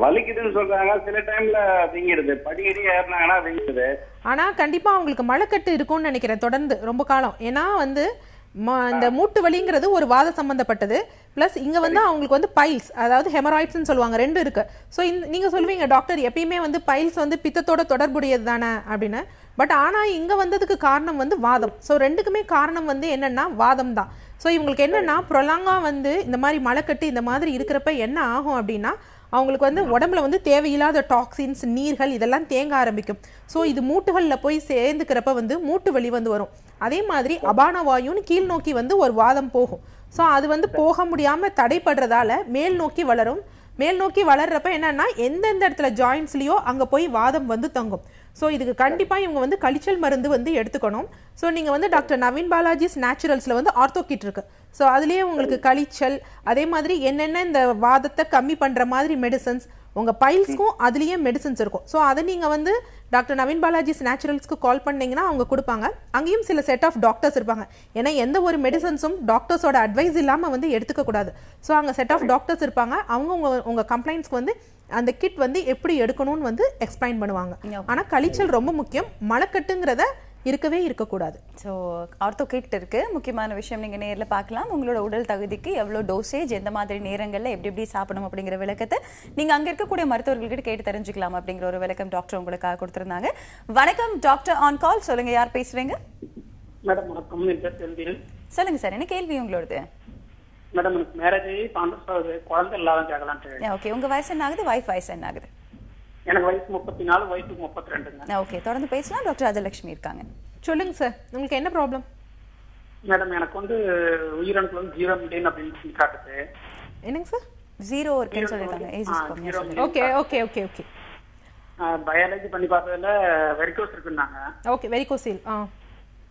வலிக்குதுன்னு சொல்றாங்க சில டைம்ல வீங்கிடுது ஏறினாங்கன்னா ஆனா கண்டிப்பா அவங்களுக்கு மழைக்கட்டு இருக்கும்னு நினைக்கிறேன் தொடர்ந்து ரொம்ப காலம் ஏன்னா வந்து இந்த மூட்டு வலிங்கிறது ஒரு வாத சம்பந்தப்பட்டது பிளஸ் இங்க வந்து அவங்களுக்கு வந்து பைல்ஸ் அதாவது ஹெமராய்ட்ஸ்னு சொல்லுவாங்க ரெண்டு இருக்கு ஸோ நீங்க சொல்லுவீங்க டாக்டர் எப்பயுமே வந்து பைல்ஸ் வந்து பித்தத்தோட தொடர்புடையது தானே அப்படின்னு பட் ஆனால் இங்கே வந்ததுக்கு காரணம் வந்து வாதம் ஸோ ரெண்டுக்குமே காரணம் வந்து என்னென்னா வாதம் தான் ஸோ இவங்களுக்கு என்னென்னா ப்ரொலாங்காக வந்து இந்த மாதிரி மலைக்கட்டு இந்த மாதிரி இருக்கிறப்ப என்ன ஆகும் அப்படின்னா அவங்களுக்கு வந்து உடம்புல வந்து தேவையில்லாத டாக்ஸின்ஸ் நீர்கள் இதெல்லாம் தேங்க ஆரம்பிக்கும் ஸோ இது மூட்டுகளில் போய் சேர்ந்துக்கிறப்ப வந்து மூட்டு வழி வந்து வரும் அதே மாதிரி அபான வாயுன்னு கீழ் நோக்கி வந்து ஒரு வாதம் போகும் ஸோ அது வந்து போக முடியாமல் தடைப்படுறதால மேல் நோக்கி வளரும் மேல் நோக்கி வளர்றப்ப என்னன்னா எந்தெந்த இடத்துல ஜாயின்ஸ்லேயோ அங்கே போய் வாதம் வந்து தங்கும் ஸோ இதுக்கு கண்டிப்பாக இவங்க வந்து கழிச்சல் மருந்து வந்து எடுத்துக்கணும் ஸோ நீங்கள் வந்து டாக்டர் நவீன் பாலாஜிஸ் நேச்சுரல்ஸில் வந்து ஆர்த்தோகிட் இருக்குது ஸோ அதுலேயே உங்களுக்கு கழிச்சல் அதே மாதிரி என்னென்ன இந்த வாதத்தை கம்மி பண்ணுற மாதிரி மெடிசன்ஸ் உங்கள் பைல்ஸ்க்கும் அதுலேயே மெடிசன்ஸ் இருக்கும் ஸோ அதை நீங்கள் வந்து டாக்டர் நவீன் பாலாஜிஸ் நேச்சுரல்ஸ்க்கு கால் பண்ணிங்கன்னா அவங்க கொடுப்பாங்க அங்கேயும் சில செட் ஆஃப் டாக்டர்ஸ் இருப்பாங்க ஏன்னா எந்த ஒரு மெடிசன்ஸும் டாக்டர்ஸோட அட்வைஸ் இல்லாமல் வந்து எடுத்துக்கக்கூடாது ஸோ அங்கே செட் ஆஃப் டாக்டர்ஸ் இருப்பாங்க அவங்க உங்கள் உங்கள் கம்ப்ளைண்ட்ஸ்க்கு வந்து அந்த கிட் வந்து எப்படி எடுக்கணும்னு வந்து எக்ஸ்பிளைன் பண்ணுவாங்க ஆனால் கழிச்சல் ரொம்ப முக்கியம் மலக்கட்டுங்கிறத இருக்கவே இருக்கக்கூடாது ஸோ ஆர்த்தோ கிட் இருக்கு முக்கியமான விஷயம் நீங்கள் நேரில் பார்க்கலாம் உங்களோட உடல் தகுதிக்கு எவ்வளோ டோசேஜ் எந்த மாதிரி நேரங்களில் எப்படி எப்படி சாப்பிடணும் அப்படிங்கிற விளக்கத்தை நீங்கள் அங்கே இருக்கக்கூடிய மருத்துவர்கள்கிட்ட கேட்டு தெரிஞ்சுக்கலாம் அப்படிங்கிற ஒரு விளக்கம் டாக்டர் உங்களுக்காக கொடுத்துருந்தாங்க வணக்கம் டாக்டர் ஆன் கால் சொல்லுங்க யார் பேசுவீங்க மேடம் வணக்கம் சார் என்ன கேள்வி உங்களோடது மேடம் மேரேஜ் குழந்தை இல்லாத கேட்கலான்ட்டு ஓகே உங்க வயசு என்ன ஆகுது வைஃப் வயசு என்ன ஆகுது எனக்கு வயசு முப்பத்தி நாலு வயசு முப்பத்தி ரெண்டுங்க ஓகே தொடர்ந்து பேசலாம் டாக்டர் அதலட்சுமி இருக்காங்க சொல்லுங்க சார் உங்களுக்கு என்ன ப்ராப்ளம் மேடம் எனக்கு வந்து உயிரணுக்கு வந்து ஜீரோ மில்லியன் அப்படின்னு காட்டுது என்னங்க சார் ஜீரோ இருக்குன்னு சொல்லிருக்காங்க okay okay okay okay biology பண்ணி பார்த்ததுல வெரிகோஸ் இருக்குன்னாங்க ஓகே வெரிகோசில்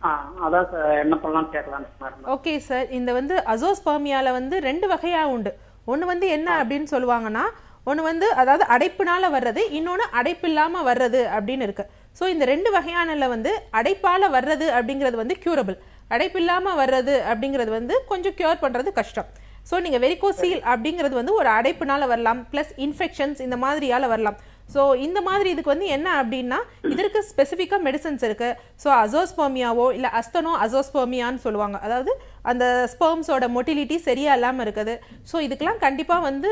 ஆ அதான் சார் என்ன பண்ணலாம் கேட்கலாம் ஓகே சார் இந்த வந்து அசோஸ்பர்மியால வந்து ரெண்டு வகையா உண்டு ஒன்று வந்து என்ன அப்படின்னு சொல்லுவாங்கன்னா ஒன்று வந்து அதாவது அடைப்புனால் வர்றது இன்னொன்று அடைப்பு இல்லாமல் வர்றது அப்படின்னு இருக்குது ஸோ இந்த ரெண்டு வகையானல வந்து அடைப்பால் வர்றது அப்படிங்கிறது வந்து க்யூரபிள் அடைப்பு இல்லாமல் வர்றது அப்படிங்கிறது வந்து கொஞ்சம் க்யூர் பண்ணுறது கஷ்டம் ஸோ நீங்கள் வெரிகோசீல் அப்படிங்கிறது வந்து ஒரு அடைப்புனால வரலாம் ப்ளஸ் இன்ஃபெக்ஷன்ஸ் இந்த மாதிரியால் வரலாம் ஸோ இந்த மாதிரி இதுக்கு வந்து என்ன அப்படின்னா இதற்கு ஸ்பெசிஃபிக்காக மெடிசன்ஸ் இருக்குது ஸோ அசோஸ்போமியாவோ இல்லை அஸ்தனோ அசோஸ்போமியான்னு சொல்லுவாங்க அதாவது அந்த ஸ்பெர்ம்ஸோட மொட்டிலிட்டி சரியாக இல்லாமல் இருக்குது ஸோ இதுக்கெல்லாம் கண்டிப்பாக வந்து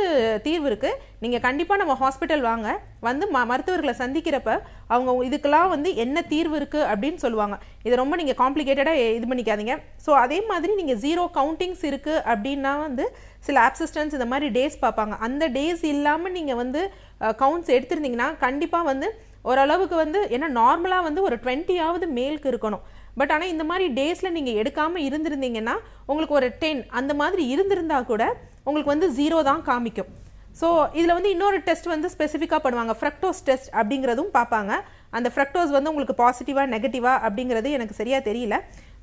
தீர்வு இருக்குது நீங்கள் கண்டிப்பாக நம்ம ஹாஸ்பிட்டல் வாங்க வந்து ம மருத்துவர்களை சந்திக்கிறப்ப அவங்க இதுக்கெல்லாம் வந்து என்ன தீர்வு இருக்குது அப்படின்னு சொல்லுவாங்க இதை ரொம்ப நீங்கள் காம்ப்ளிகேட்டடாக இது பண்ணிக்காதீங்க ஸோ அதே மாதிரி நீங்கள் ஜீரோ கவுண்டிங்ஸ் இருக்குது அப்படின்னா வந்து சில ஆப்சிஸ்டன்ஸ் இந்த மாதிரி டேஸ் பார்ப்பாங்க அந்த டேஸ் இல்லாமல் நீங்கள் வந்து கவுண்ட்ஸ் எடுத்திருந்தீங்கன்னா கண்டிப்பாக வந்து ஓரளவுக்கு வந்து ஏன்னா நார்மலாக வந்து ஒரு டுவெண்ட்டியாவது மேலுக்கு இருக்கணும் பட் ஆனால் இந்த மாதிரி டேஸில் நீங்கள் எடுக்காமல் இருந்திருந்தீங்கன்னா உங்களுக்கு ஒரு டென் அந்த மாதிரி இருந்திருந்தால் கூட உங்களுக்கு வந்து ஜீரோ தான் காமிக்கும் ஸோ இதில் வந்து இன்னொரு டெஸ்ட் வந்து ஸ்பெசிஃபிக்காக பண்ணுவாங்க ஃப்ரக்டோஸ் டெஸ்ட் அப்படிங்கிறதும் பார்ப்பாங்க அந்த ஃப்ரக்டோஸ் வந்து உங்களுக்கு பாசிட்டிவாக நெகட்டிவாக அப்படிங்கிறது எனக்கு சரியாக தெரியல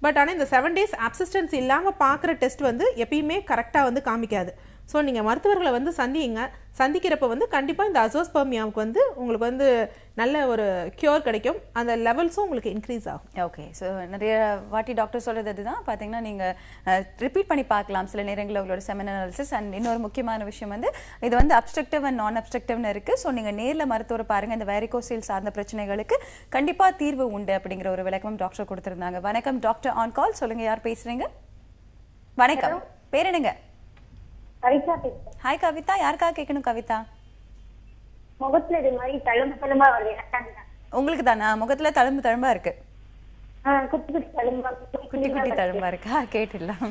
பட் ஆனால் இந்த செவன் டேஸ் அப்சிஸ்டன்ஸ் இல்லாமல் பார்க்குற டெஸ்ட் வந்து எப்பயுமே கரெக்டாக வந்து காமிக்காது ஸோ நீங்கள் மருத்துவர்களை வந்து சந்திங்க சந்திக்கிறப்ப வந்து கண்டிப்பாக இந்த அசோஸ்பர்மியாவுக்கு வந்து உங்களுக்கு வந்து நல்ல ஒரு க்யூர் கிடைக்கும் அந்த லெவல்ஸும் உங்களுக்கு இன்க்ரீஸ் ஆகும் ஓகே ஸோ நிறைய வாட்டி டாக்டர் சொல்கிறது அதுதான் பார்த்தீங்கன்னா நீங்கள் ரிப்பீட் பண்ணி பார்க்கலாம் சில நேரங்களில் உங்களோட செமன் அண்ட் இன்னொரு முக்கியமான விஷயம் வந்து இது வந்து அப்ஸ்ட்ரக்டிவ் அண்ட் நான் அப்ஸ்ட்ரக்டிவ்னு இருக்குது ஸோ நீங்கள் நேரில் மருத்துவரை பாருங்கள் இந்த வேரிகோசியல் சார்ந்த பிரச்சனைகளுக்கு கண்டிப்பாக தீர்வு உண்டு அப்படிங்கிற ஒரு விளக்கமும் டாக்டர் கொடுத்துருந்தாங்க வணக்கம் டாக்டர் ஆன் கால் சொல்லுங்கள் யார் பேசுகிறீங்க வணக்கம் பேர் என்னங்க ஹாய் கவிதா யாருக்காக கேட்கணும் கவிதா முகத்துல இது மாதிரி தழும்பு தழும்பா வருது உங்களுக்கு தானா முகத்துல தழும்பு தழும்பா இருக்கு குட்டி குட்டி தழும்பா இருக்கா கேட்டுலாம்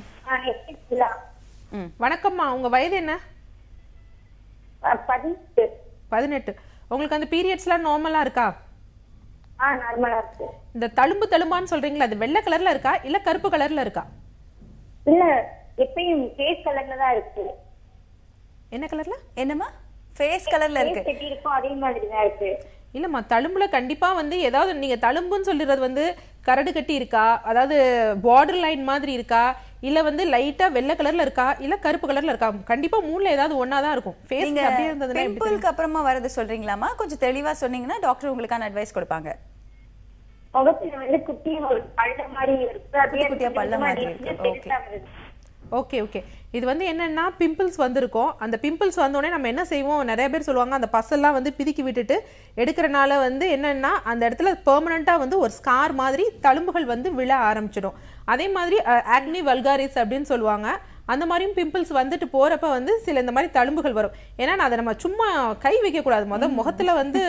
வணக்கம்மா உங்க வயது என்ன பதினெட்டு பதினெட்டு உங்களுக்கு அந்த பீரியட்ஸ்லாம் நார்மலா இருக்கா நார்மலா இந்த தழும்பு தழும்பான்னு சொல்றீங்களா அது வெள்ளை கலர்ல இருக்கா இல்ல கருப்பு கலர்ல இருக்கா இல்ல எப்பயும் ஃபேஸ் கலர்ல தான் இருக்கு என்ன கலர்ல என்னம்மா ஃபேஸ் கலர்ல இருக்கு எப்படி இருக்கோ அதே மாதிரி தான் இருக்கு இல்லம்மா தழும்புல கண்டிப்பா வந்து ஏதாவது நீங்க தழும்புன்னு சொல்லுறது வந்து கரடு கட்டி இருக்கா அதாவது பார்டர் லைன் மாதிரி இருக்கா இல்லை வந்து லைட்டா வெள்ளை கலர்ல இருக்கா இல்லை கருப்பு கலர்ல இருக்கா கண்டிப்பா மூணுல ஏதாவது ஒன்னாதான் தான் இருக்கும் ஃபேஸ் அப்படியே இருந்ததுன்னா பிம்பிளுக்கு அப்புறமா வரது சொல்றீங்களாமா கொஞ்சம் தெளிவா சொன்னீங்கன்னா டாக்டர் உங்களுக்கான அட்வைஸ் கொடுப்பாங்க முகத்தில் வந்து குட்டி பள்ள மாதிரி இருக்கு குட்டியா பள்ள மாதிரி இருக்கு ஓகே ஓகே ஓகே இது வந்து என்னென்னா பிம்பிள்ஸ் வந்திருக்கும் அந்த பிம்பிள்ஸ் வந்தோடனே நம்ம என்ன செய்வோம் நிறைய பேர் சொல்லுவாங்க அந்த பசல்லாம் வந்து பிதுக்கி விட்டுட்டு எடுக்கிறனால வந்து என்னென்னா அந்த இடத்துல பெர்மனண்ட்டாக வந்து ஒரு ஸ்கார் மாதிரி தழும்புகள் வந்து விழ ஆரம்பிச்சிடும் அதே மாதிரி ஆக்னி வல்காரிஸ் அப்படின்னு சொல்லுவாங்க அந்த மாதிரியும் பிம்பிள்ஸ் வந்துட்டு போகிறப்ப வந்து சில இந்த மாதிரி தழும்புகள் வரும் ஏன்னா நான் அதை நம்ம சும்மா கை வைக்கக்கூடாது மொதல் முகத்தில் வந்து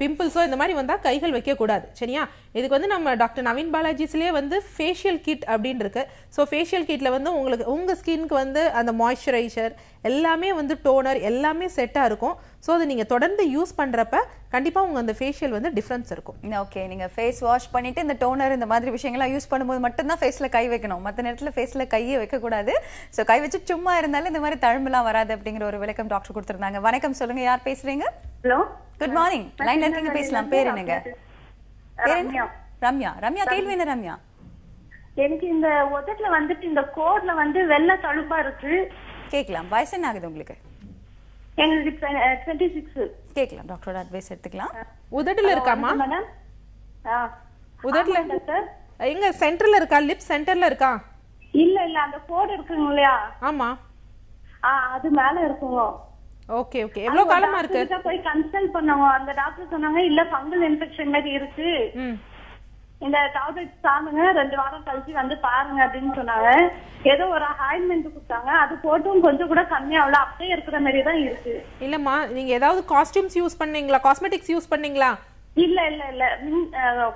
பிம்பிள்ஸோ இந்த மாதிரி வந்தால் கைகள் வைக்கக்கூடாது சரியா இதுக்கு வந்து நம்ம டாக்டர் நவீன் பாலாஜிஸ்லேயே வந்து ஃபேஷியல் கிட் அப்படின்னு இருக்கு ஸோ ஃபேஷியல் கிட்டில் வந்து உங்களுக்கு உங்கள் ஸ்கின்க்கு வந்து அந்த மாய்ஸ்சரைசர் எல்லாமே வந்து டோனர் எல்லாமே செட்டாக இருக்கும் ஸோ அதை நீங்கள் தொடர்ந்து யூஸ் பண்ணுறப்ப கண்டிப்பாக உங்கள் அந்த ஃபேஷியல் வந்து டிஃப்ரென்ஸ் இருக்கும் ஓகே நீங்கள் ஃபேஸ் வாஷ் பண்ணிவிட்டு இந்த டோனர் இந்த மாதிரி விஷயங்கள்லாம் யூஸ் பண்ணும்போது மட்டும்தான் ஃபேஸில் கை வைக்கணும் மற்ற நேரத்தில் ஃபேஸில் கையை வைக்கக்கூடாது ஸோ கை வச்சு சும்மா இருந்தாலும் இந்த மாதிரி தழும்புலாம் வராது அப்படிங்கிற ஒரு விளக்கம் டாக்டர் கொடுத்துருந்தாங்க வணக்கம் சொல்லுங்கள் யார் பேசுகிறீங்க ஹலோ குட் மார்னிங் லைன்ல இருக்கீங்க பேசலாம் பேர் என்னங்க பேர் ரம்யா ரம்யா கேள்வி என்ன ரம்யா எனக்கு இந்த உதட்டுல வந்துட்டு இந்த கோட்ல வந்து வெள்ளை தழும்பா இருக்கு கேக்கலாம் வயசு என்ன ஆகுது உங்களுக்கு கேக்கலாம் டாக்டரோட அட்வைஸ் எடுத்துக்கலாம் உதடுல இருக்காமா மேடம் உதடுல எங்க சென்டர்ல இருக்கா லிப் சென்டர்ல இருக்கா இல்ல இல்ல அந்த கோடு இருக்குங்க இல்லையா ஆமா ஆ அது மேல இருக்குங்க ஓகே ஓகே எவ்வளவு காலமா இருக்கு போய் கன்சல்ட் பண்ணோம் அந்த டாக்டர் சொன்னாங்க இல்ல ஃபங்கல் இன்ஃபெக்ஷன் மாதிரி இருக்கு இந்த டாப்லெட் சாப்பிடுங்க ரெண்டு வாரம் கழிச்சு வந்து பாருங்க அப்படின்னு சொன்னாங்க ஏதோ ஒரு ஆயின்மெண்ட் கொடுத்தாங்க அது போட்டும் கொஞ்சம் கூட கம்மியாகல அப்படியே இருக்கிற மாதிரி தான் இருக்கு இல்லம்மா நீங்க ஏதாவது காஸ்டியூம்ஸ் யூஸ் பண்ணீங்களா காஸ்மெட்டிக்ஸ் யூஸ் பண்ணீங்களா இல்ல இல்ல இல்ல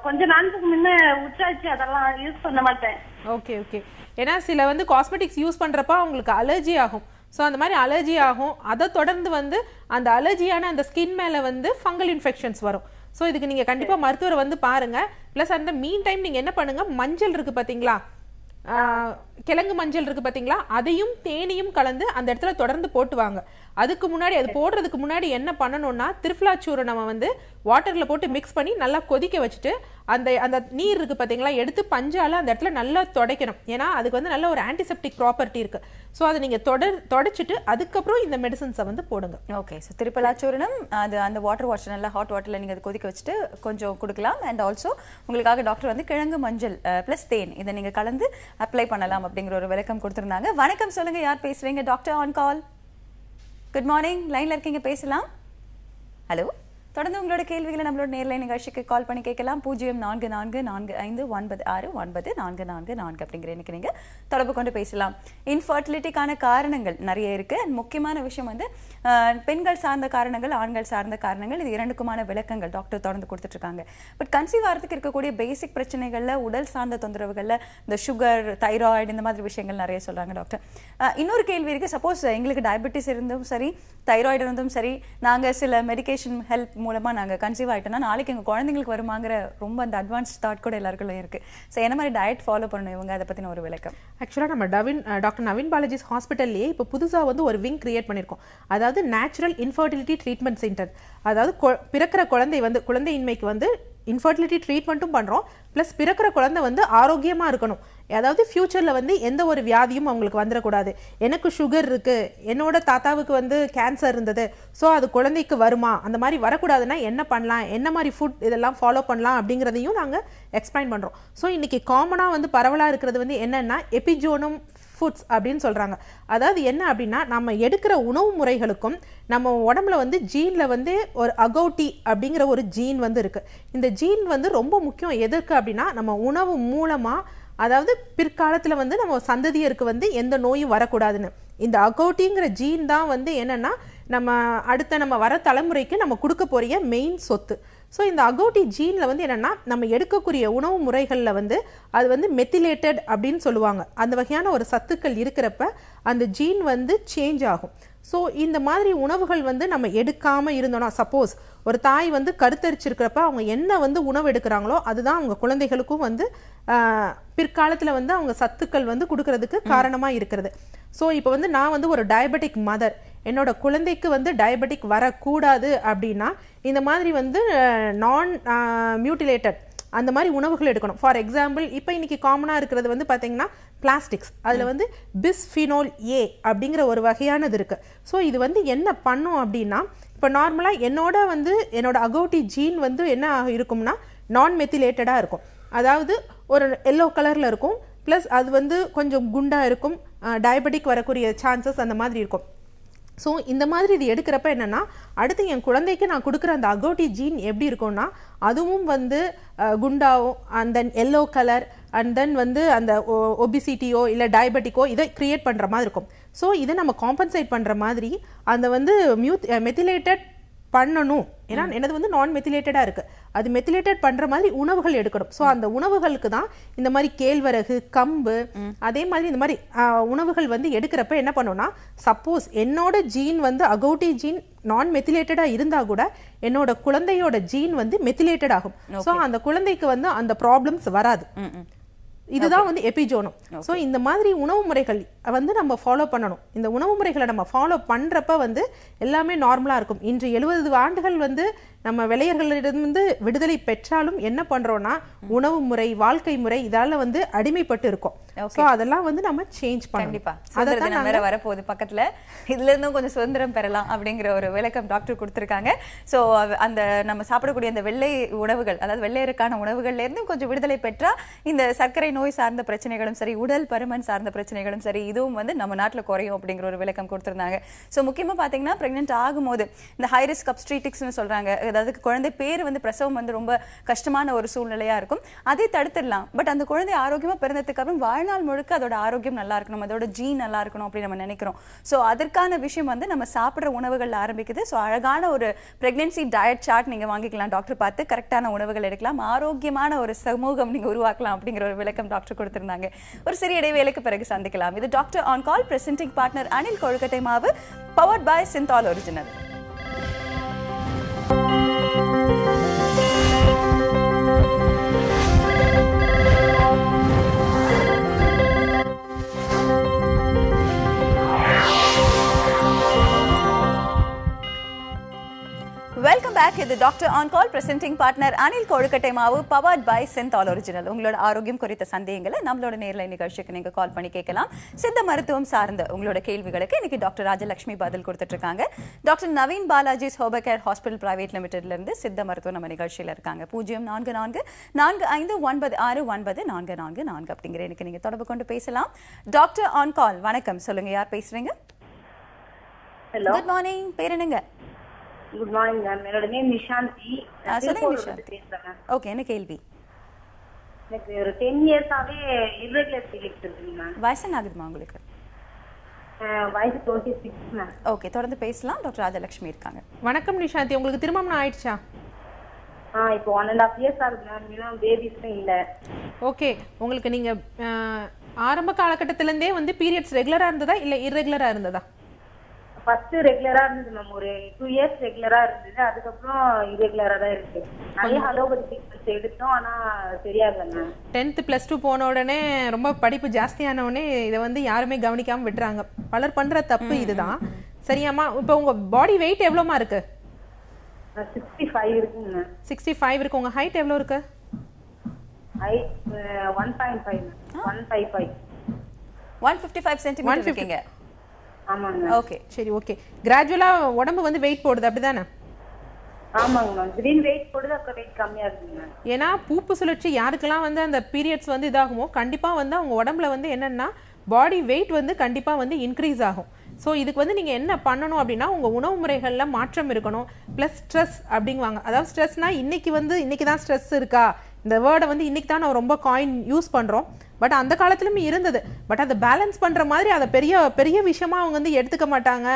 கொஞ்ச நாளுக்கு முன்ன உச்சாச்சு அதெல்லாம் யூஸ் பண்ண மாட்டேன் ஓகே ஓகே ஏன்னா சில வந்து காஸ்மெட்டிக்ஸ் யூஸ் பண்றப்ப அவங்களுக்கு அலர்ஜி ஆகும் ஸோ அந்த மாதிரி அலர்ஜி ஆகும் அதை தொடர்ந்து வந்து அந்த அலர்ஜியான அந்த ஸ்கின் மேலே வந்து ஃபங்கல் இன்ஃபெக்ஷன்ஸ் வரும் ஸோ இதுக்கு நீங்கள் கண்டிப்பாக மருத்துவரை வந்து பாருங்கள் ப்ளஸ் அந்த மீன் டைம் நீங்கள் என்ன பண்ணுங்கள் மஞ்சள் இருக்குது பார்த்தீங்களா கிழங்கு மஞ்சள் இருக்குது பார்த்தீங்களா அதையும் தேனியும் கலந்து அந்த இடத்துல தொடர்ந்து போட்டுவாங்க அதுக்கு முன்னாடி அது போடுறதுக்கு முன்னாடி என்ன பண்ணணும்னா திருஃப்லாச்சூரை நம்ம வந்து வாட்டரில் போட்டு மிக்ஸ் பண்ணி நல்லா கொதிக்க வச்சுட்டு அந்த அந்த நீர் இருக்குது பார்த்தீங்களா எடுத்து பஞ்சால் அந்த இடத்துல நல்லா துடைக்கணும் ஏன்னா அதுக்கு வந்து நல்ல ஒரு ஆன்டிசெப்டிக் ப்ராப்பர்ட்டி இருக்குது ஸோ அதை நீங்கள் தொடர் தொடச்சிட்டு அதுக்கப்புறம் இந்த மெடிசன்ஸை வந்து போடுங்க ஓகே ஸோ திருப்பலாச்சூரணம் அது அந்த வாட்டர் வாஷ் நல்லா ஹாட் வாட்டரில் நீங்கள் அதை கொதிக்க வச்சுட்டு கொஞ்சம் கொடுக்கலாம் அண்ட் ஆல்சோ உங்களுக்காக டாக்டர் வந்து கிழங்கு மஞ்சள் ப்ளஸ் தேன் இதை நீங்கள் கலந்து அப்ளை பண்ணலாம் அப்படிங்கிற ஒரு விளக்கம் கொடுத்துருந்தாங்க வணக்கம் சொல்லுங்க யார் பேசுறீங்க doctor on call good morning லைன்ல இருக்கீங்க பேசலாம் ஹலோ தொடர்ந்து உங்களோட கேள்விகளை நம்மளோட நேரில் நிகழ்ச்சிக்கு கால் பண்ணி கேட்கலாம் பூஜ்ஜியம் நான்கு நான்கு நான்கு ஐந்து ஒன்பது ஆறு ஒன்பது நான்கு நான்கு நான்கு அப்படிங்கிற எனக்கு நீங்கள் தொடர்பு கொண்டு பேசலாம் இன்ஃபர்டிலிட்டிக்கான காரணங்கள் நிறைய இருக்குது முக்கியமான விஷயம் வந்து பெண்கள் சார்ந்த காரணங்கள் ஆண்கள் சார்ந்த காரணங்கள் இது இரண்டுக்குமான விளக்கங்கள் டாக்டர் தொடர்ந்து கொடுத்துட்ருக்காங்க பட் கன்சீவ் ஆகிறதுக்கு இருக்கக்கூடிய பேசிக் பிரச்சனைகளில் உடல் சார்ந்த தொந்தரவுகளில் இந்த சுகர் தைராய்டு இந்த மாதிரி விஷயங்கள் நிறைய சொல்கிறாங்க டாக்டர் இன்னொரு கேள்வி இருக்குது சப்போஸ் எங்களுக்கு டயபெட்டிஸ் இருந்தும் சரி தைராய்டு இருந்தும் சரி நாங்கள் சில மெடிக்கேஷன் ஹெல்ப் மூலமாக நாங்கள் கன்சீவ் ஆகிட்டோம்னா நாளைக்கு எங்கள் குழந்தைங்களுக்கு வருமாங்கிற ரொம்ப அந்த அட்வான்ஸ் தாட் கூட எல்லாருக்குள்ளே இருக்குது ஸோ என்ன மாதிரி டயட் ஃபாலோ பண்ணணும் இவங்க அதை பற்றின ஒரு விளக்கம் ஆக்சுவலாக நம்ம டவின் டாக்டர் நவீன் பாலாஜிஸ் ஹாஸ்பிட்டல்லையே இப்போ புதுசாக வந்து ஒரு விங் கிரியேட் பண்ணியிருக்கோம் அதாவது நேச்சுரல் இன்ஃபர்டிலிட்டி ட்ரீட்மெண்ட் சென்டர் அதாவது பிறக்கிற குழந்தை வந்து குழந்தையின்மைக்கு வந்து இன்ஃபர்டிலிட்டி ட்ரீட்மெண்ட்டும் பண்ணுறோம் ப்ளஸ் பிறக்கிற குழந்தை வந்து ஆரோக்கியமாக இருக்கணும் அதாவது ஃப்யூச்சரில் வந்து எந்த ஒரு வியாதியும் அவங்களுக்கு வந்துடக்கூடாது எனக்கு சுகர் இருக்குது என்னோட தாத்தாவுக்கு வந்து கேன்சர் இருந்தது ஸோ அது குழந்தைக்கு வருமா அந்த மாதிரி வரக்கூடாதுன்னா என்ன பண்ணலாம் என்ன மாதிரி ஃபுட் இதெல்லாம் ஃபாலோ பண்ணலாம் அப்படிங்கிறதையும் நாங்கள் எக்ஸ்பிளைன் பண்ணுறோம் ஸோ இன்றைக்கி காமனாக வந்து பரவலாக இருக்கிறது வந்து என்னென்னா எபிஜோனும் ஃபுட்ஸ் அப்படின்னு சொல்கிறாங்க அதாவது என்ன அப்படின்னா நம்ம எடுக்கிற உணவு முறைகளுக்கும் நம்ம உடம்புல வந்து ஜீனில் வந்து ஒரு அகோட்டி அப்படிங்கிற ஒரு ஜீன் வந்து இருக்குது இந்த ஜீன் வந்து ரொம்ப முக்கியம் எதற்கு அப்படின்னா நம்ம உணவு மூலமாக அதாவது பிற்காலத்தில் வந்து நம்ம சந்ததியருக்கு வந்து எந்த நோயும் வரக்கூடாதுன்னு இந்த அகோட்டிங்கிற ஜீன் தான் வந்து என்னென்னா நம்ம அடுத்த நம்ம வர தலைமுறைக்கு நம்ம கொடுக்க போகிற மெயின் சொத்து ஸோ இந்த அகோட்டி ஜீனில் வந்து என்னென்னா நம்ம எடுக்கக்கூடிய உணவு முறைகளில் வந்து அது வந்து மெத்திலேட்டட் அப்படின்னு சொல்லுவாங்க அந்த வகையான ஒரு சத்துக்கள் இருக்கிறப்ப அந்த ஜீன் வந்து சேஞ்ச் ஆகும் ஸோ இந்த மாதிரி உணவுகள் வந்து நம்ம எடுக்காமல் இருந்தோம்னா சப்போஸ் ஒரு தாய் வந்து கருத்தரிச்சிருக்கிறப்ப அவங்க என்ன வந்து உணவு எடுக்கிறாங்களோ அதுதான் அவங்க குழந்தைகளுக்கும் வந்து பிற்காலத்தில் வந்து அவங்க சத்துக்கள் வந்து கொடுக்கறதுக்கு காரணமாக இருக்கிறது ஸோ இப்போ வந்து நான் வந்து ஒரு டயபெட்டிக் மதர் என்னோட குழந்தைக்கு வந்து டயபெட்டிக் வரக்கூடாது அப்படின்னா இந்த மாதிரி வந்து நான் மியூட்டிலேட்டட் அந்த மாதிரி உணவுகள் எடுக்கணும் ஃபார் எக்ஸாம்பிள் இப்போ இன்றைக்கி காமனாக இருக்கிறது வந்து பார்த்திங்கன்னா பிளாஸ்டிக்ஸ் அதில் வந்து பிஸ்ஃபினோல் ஏ அப்படிங்கிற ஒரு வகையானது இருக்குது ஸோ இது வந்து என்ன பண்ணும் அப்படின்னா இப்போ நார்மலாக என்னோட வந்து என்னோட அகோட்டி ஜீன் வந்து என்ன இருக்கும்னா நான் மெத்திலேட்டடாக இருக்கும் அதாவது ஒரு எல்லோ கலரில் இருக்கும் ப்ளஸ் அது வந்து கொஞ்சம் குண்டாக இருக்கும் டயபெட்டிக் வரக்கூடிய சான்சஸ் அந்த மாதிரி இருக்கும் ஸோ இந்த மாதிரி இது எடுக்கிறப்ப என்னென்னா அடுத்து என் குழந்தைக்கு நான் கொடுக்குற அந்த அகோட்டி ஜீன் எப்படி இருக்கும்னா அதுவும் வந்து குண்டாவும் and then yellow colour and then வந்து அந்த ஒபிசிட்டியோ இல்லை டயபெட்டிக்கோ இதை க்ரியேட் பண்ணுற மாதிரி இருக்கும் ஸோ இதை நம்ம காம்பன்சேட் பண்ணுற மாதிரி அந்த வந்து மியூத் மெத்திலேட்டட் பண்ணணும் ஏன்னா எனது வந்து நான் மெத்திலேட்டடாக இருக்குது அது மெத்திலேட்டட் பண்ணுற மாதிரி உணவுகள் எடுக்கணும் ஸோ அந்த உணவுகளுக்கு தான் இந்த மாதிரி கேழ்வரகு கம்பு அதே மாதிரி இந்த மாதிரி உணவுகள் வந்து எடுக்கிறப்ப என்ன பண்ணோம்னா சப்போஸ் என்னோட ஜீன் வந்து அகௌட்டி ஜீன் நான் மெத்திலேட்டடாக இருந்தால் கூட என்னோட குழந்தையோட ஜீன் வந்து மெத்திலேட்டட் ஆகும் ஸோ அந்த குழந்தைக்கு வந்து அந்த ப்ராப்ளம்ஸ் வராது இதுதான் வந்து எபிஜோனும் ஸோ இந்த மாதிரி உணவு முறைகள் வந்து நம்ம ஃபாலோ பண்ணணும் இந்த உணவு முறைகளை நம்ம ஃபாலோ பண்ணுறப்ப வந்து எல்லாமே நார்மலாக இருக்கும் இன்று எழுபது ஆண்டுகள் வந்து நம்ம விளையர்களிடமிருந்து விடுதலை பெற்றாலும் என்ன பண்றோம்னா உணவு முறை வாழ்க்கை முறை இதால வந்து அடிமைப்பட்டு இருக்கோம் ஸோ அதெல்லாம் வந்து நம்ம சேஞ்ச் பண்ணலாம் கண்டிப்பா வேற வரப்போகுது பக்கத்துல இதுல இருந்தும் கொஞ்சம் சுதந்திரம் பெறலாம் அப்படிங்கிற ஒரு விளக்கம் டாக்டர் கொடுத்துருக்காங்க ஸோ அந்த நம்ம சாப்பிடக்கூடிய அந்த வெள்ளை உணவுகள் அதாவது வெள்ளையருக்கான உணவுகள்ல இருந்து கொஞ்சம் விடுதலை பெற்றா இந்த சர்க்கரை நோய் சார்ந்த பிரச்சனைகளும் சரி உடல் பருமன் சார்ந்த பிரச்சனைகளும் சரி இதுவும் வந்து நம்ம நாட்டில் குறையும் அப்படிங்கிற ஒரு விளக்கம் கொடுத்துருந்தாங்க ஸோ முக்கியமாக பார்த்தீங்கன்னா ஆகும் ஆகும்போது இந்த ஹைரிஸ்க் அப்ஸ்ட்ரீட்டிக்ஸ்னு சொல்றாங்க அதாவது குழந்தை பேர் வந்து பிரசவம் வந்து ரொம்ப கஷ்டமான ஒரு சூழ்நிலையாக இருக்கும் அதை தடுத்துடலாம் பட் அந்த குழந்தை ஆரோக்கியமாக பிறந்ததுக்கு அப்புறம் வாழ்நாள் முழுக்க அதோட ஆரோக்கியம் நல்லா இருக்கணும் அதோட ஜீன் நல்லா இருக்கணும் அப்படின்னு நம்ம நினைக்கிறோம் ஸோ அதற்கான விஷயம் வந்து நம்ம சாப்பிட்ற உணவுகள் ஆரம்பிக்குது ஸோ அழகான ஒரு ப்ரெக்னென்சி டயட் சார்ட் நீங்கள் வாங்கிக்கலாம் டாக்டர் பார்த்து கரெக்டான உணவுகள் எடுக்கலாம் ஆரோக்கியமான ஒரு சமூகம் நீங்கள் உருவாக்கலாம் அப்படிங்கிற ஒரு விளக்கம் டாக்டர் கொடுத்துருந்தாங்க ஒரு சிறிய இடைவேளைக்கு பிறகு சந்திக்கலாம் இது doctor on call presenting partner Anil கொழுக்கட்டை மாவு powered by Cinthol original you. Welcome back இது doctor on call presenting partner Anil கொழுக்கட்டை மாவு பவர்ட் பை சென்தால் ஒரிஜினல் உங்களோட ஆரோக்கியம் குறித்த சந்தேகங்களை நம்மளோட நேரில் நிகழ்ச்சிக்கு நீங்க கால் பண்ணி கேட்கலாம் சித்த மருத்துவம் சார்ந்த உங்களோட கேள்விகளுக்கு இன்னைக்கு டாக்டர் ராஜலட்சுமி பதில் இருக்காங்க டாக்டர் நவீன் பாலாஜி ஹோபர் கேர் ஹாஸ்பிட்டல் பிரைவேட் இருந்து சித்த மருத்துவம் நம்ம நிகழ்ச்சியில் இருக்காங்க பூஜ்ஜியம் நான்கு நான்கு நான்கு ஐந்து ஒன்பது ஆறு ஒன்பது நான்கு நான்கு நான்கு அப்படிங்கிற எனக்கு நீங்க தொடர்பு கொண்டு பேசலாம் டாக்டர் ஆன் கால் வணக்கம் சொல்லுங்க யார் பேசுறீங்க குட் மார்னிங் பேர் என்னங்க குட் மார்னிங் மேம் என்னோட நேம் நிஷாந்தி சொல்லுங்க நிஷாந்தி ஓகே என்ன கேள்வி எனக்கு ஒரு டென் இயர்ஸாவே இர்ரெகுலர் பீரியட்ஸ் இருக்குங்க மேம் வயசு ஆகுதுமா உங்களுக்கு வயசு டுவெண்ட்டி சிக்ஸ் மேம் ஓகே தொடர்ந்து பேசலாம் டாக்டர் ராஜலட்சுமி இருக்காங்க வணக்கம் நிஷாந்தி உங்களுக்கு திருமணம் ஆயிடுச்சா ஆ இப்போ ஒன் அண்ட் ஆஃப் இயர்ஸ் ஆகுது மேம் இன்னும் பேபிஸும் இல்லை ஓகே உங்களுக்கு நீங்கள் ஆரம்ப காலகட்டத்திலேருந்தே வந்து பீரியட்ஸ் ரெகுலராக இருந்ததா இல்லை இர்ரெகுலராக இருந்ததா ஃபர்ஸ்ட் ரெகுலரா இருந்தது மேம் ஒரு டூ இயர்ஸ் ரெகுலரா இருந்தது அதுக்கப்புறம் இரெகுலரா தான் இருக்கு நிறைய அலோபதி ட்ரீட்மெண்ட்ஸ் எடுத்தோம் ஆனா சரியாகலங்க டென்த் பிளஸ் டூ போன உடனே ரொம்ப படிப்பு ஜாஸ்தியான உடனே இதை வந்து யாருமே கவனிக்காம விட்டுறாங்க பலர் பண்ற தப்பு இதுதான் சரியாமா இப்போ உங்க பாடி வெயிட் எவ்வளோமா இருக்கு சிக்ஸ்டி ஃபைவ் இருக்குங்க சிக்ஸ்டி ஃபைவ் இருக்கு உங்க ஹைட் எவ்வளவு இருக்கு one point five one five five one fifty five centimetre இருக்கீங்க ஓகே சரி ஓகே கிராஜுவலா உடம்பு வந்து வெயிட் போடுது அப்படிதானே ஆமாங்க வெயிட் போடுது அப்புறம் ஏன்னா பூப்பு சுழற்சி யாருக்கெல்லாம் வந்து அந்த பீரியட்ஸ் வந்து இதாகுமோ கண்டிப்பா வந்து அவங்க உடம்புல வந்து என்னன்னா பாடி வெயிட் வந்து கண்டிப்பா வந்து இன்க்ரீஸ் ஆகும் ஸோ இதுக்கு வந்து நீங்க என்ன பண்ணணும் அப்படின்னா உங்க உணவு முறைகளில் மாற்றம் இருக்கணும் ப்ளஸ் ஸ்ட்ரெஸ் அப்படிங்குவாங்க அதாவது ஸ்ட்ரெஸ்னா இன்னைக்கு வந்து இன்னைக்கு தான் ஸ்ட்ரெஸ் இருக்கா இந்த வேர்டை வந்து இன்றைக்கி தான் நான் ரொம்ப காயின் யூஸ் பண்றோம் பட் அந்த காலத்துலையுமே இருந்தது பட் அதை பேலன்ஸ் பண்ணுற மாதிரி அதை பெரிய பெரிய விஷயமாக அவங்க வந்து எடுத்துக்க மாட்டாங்க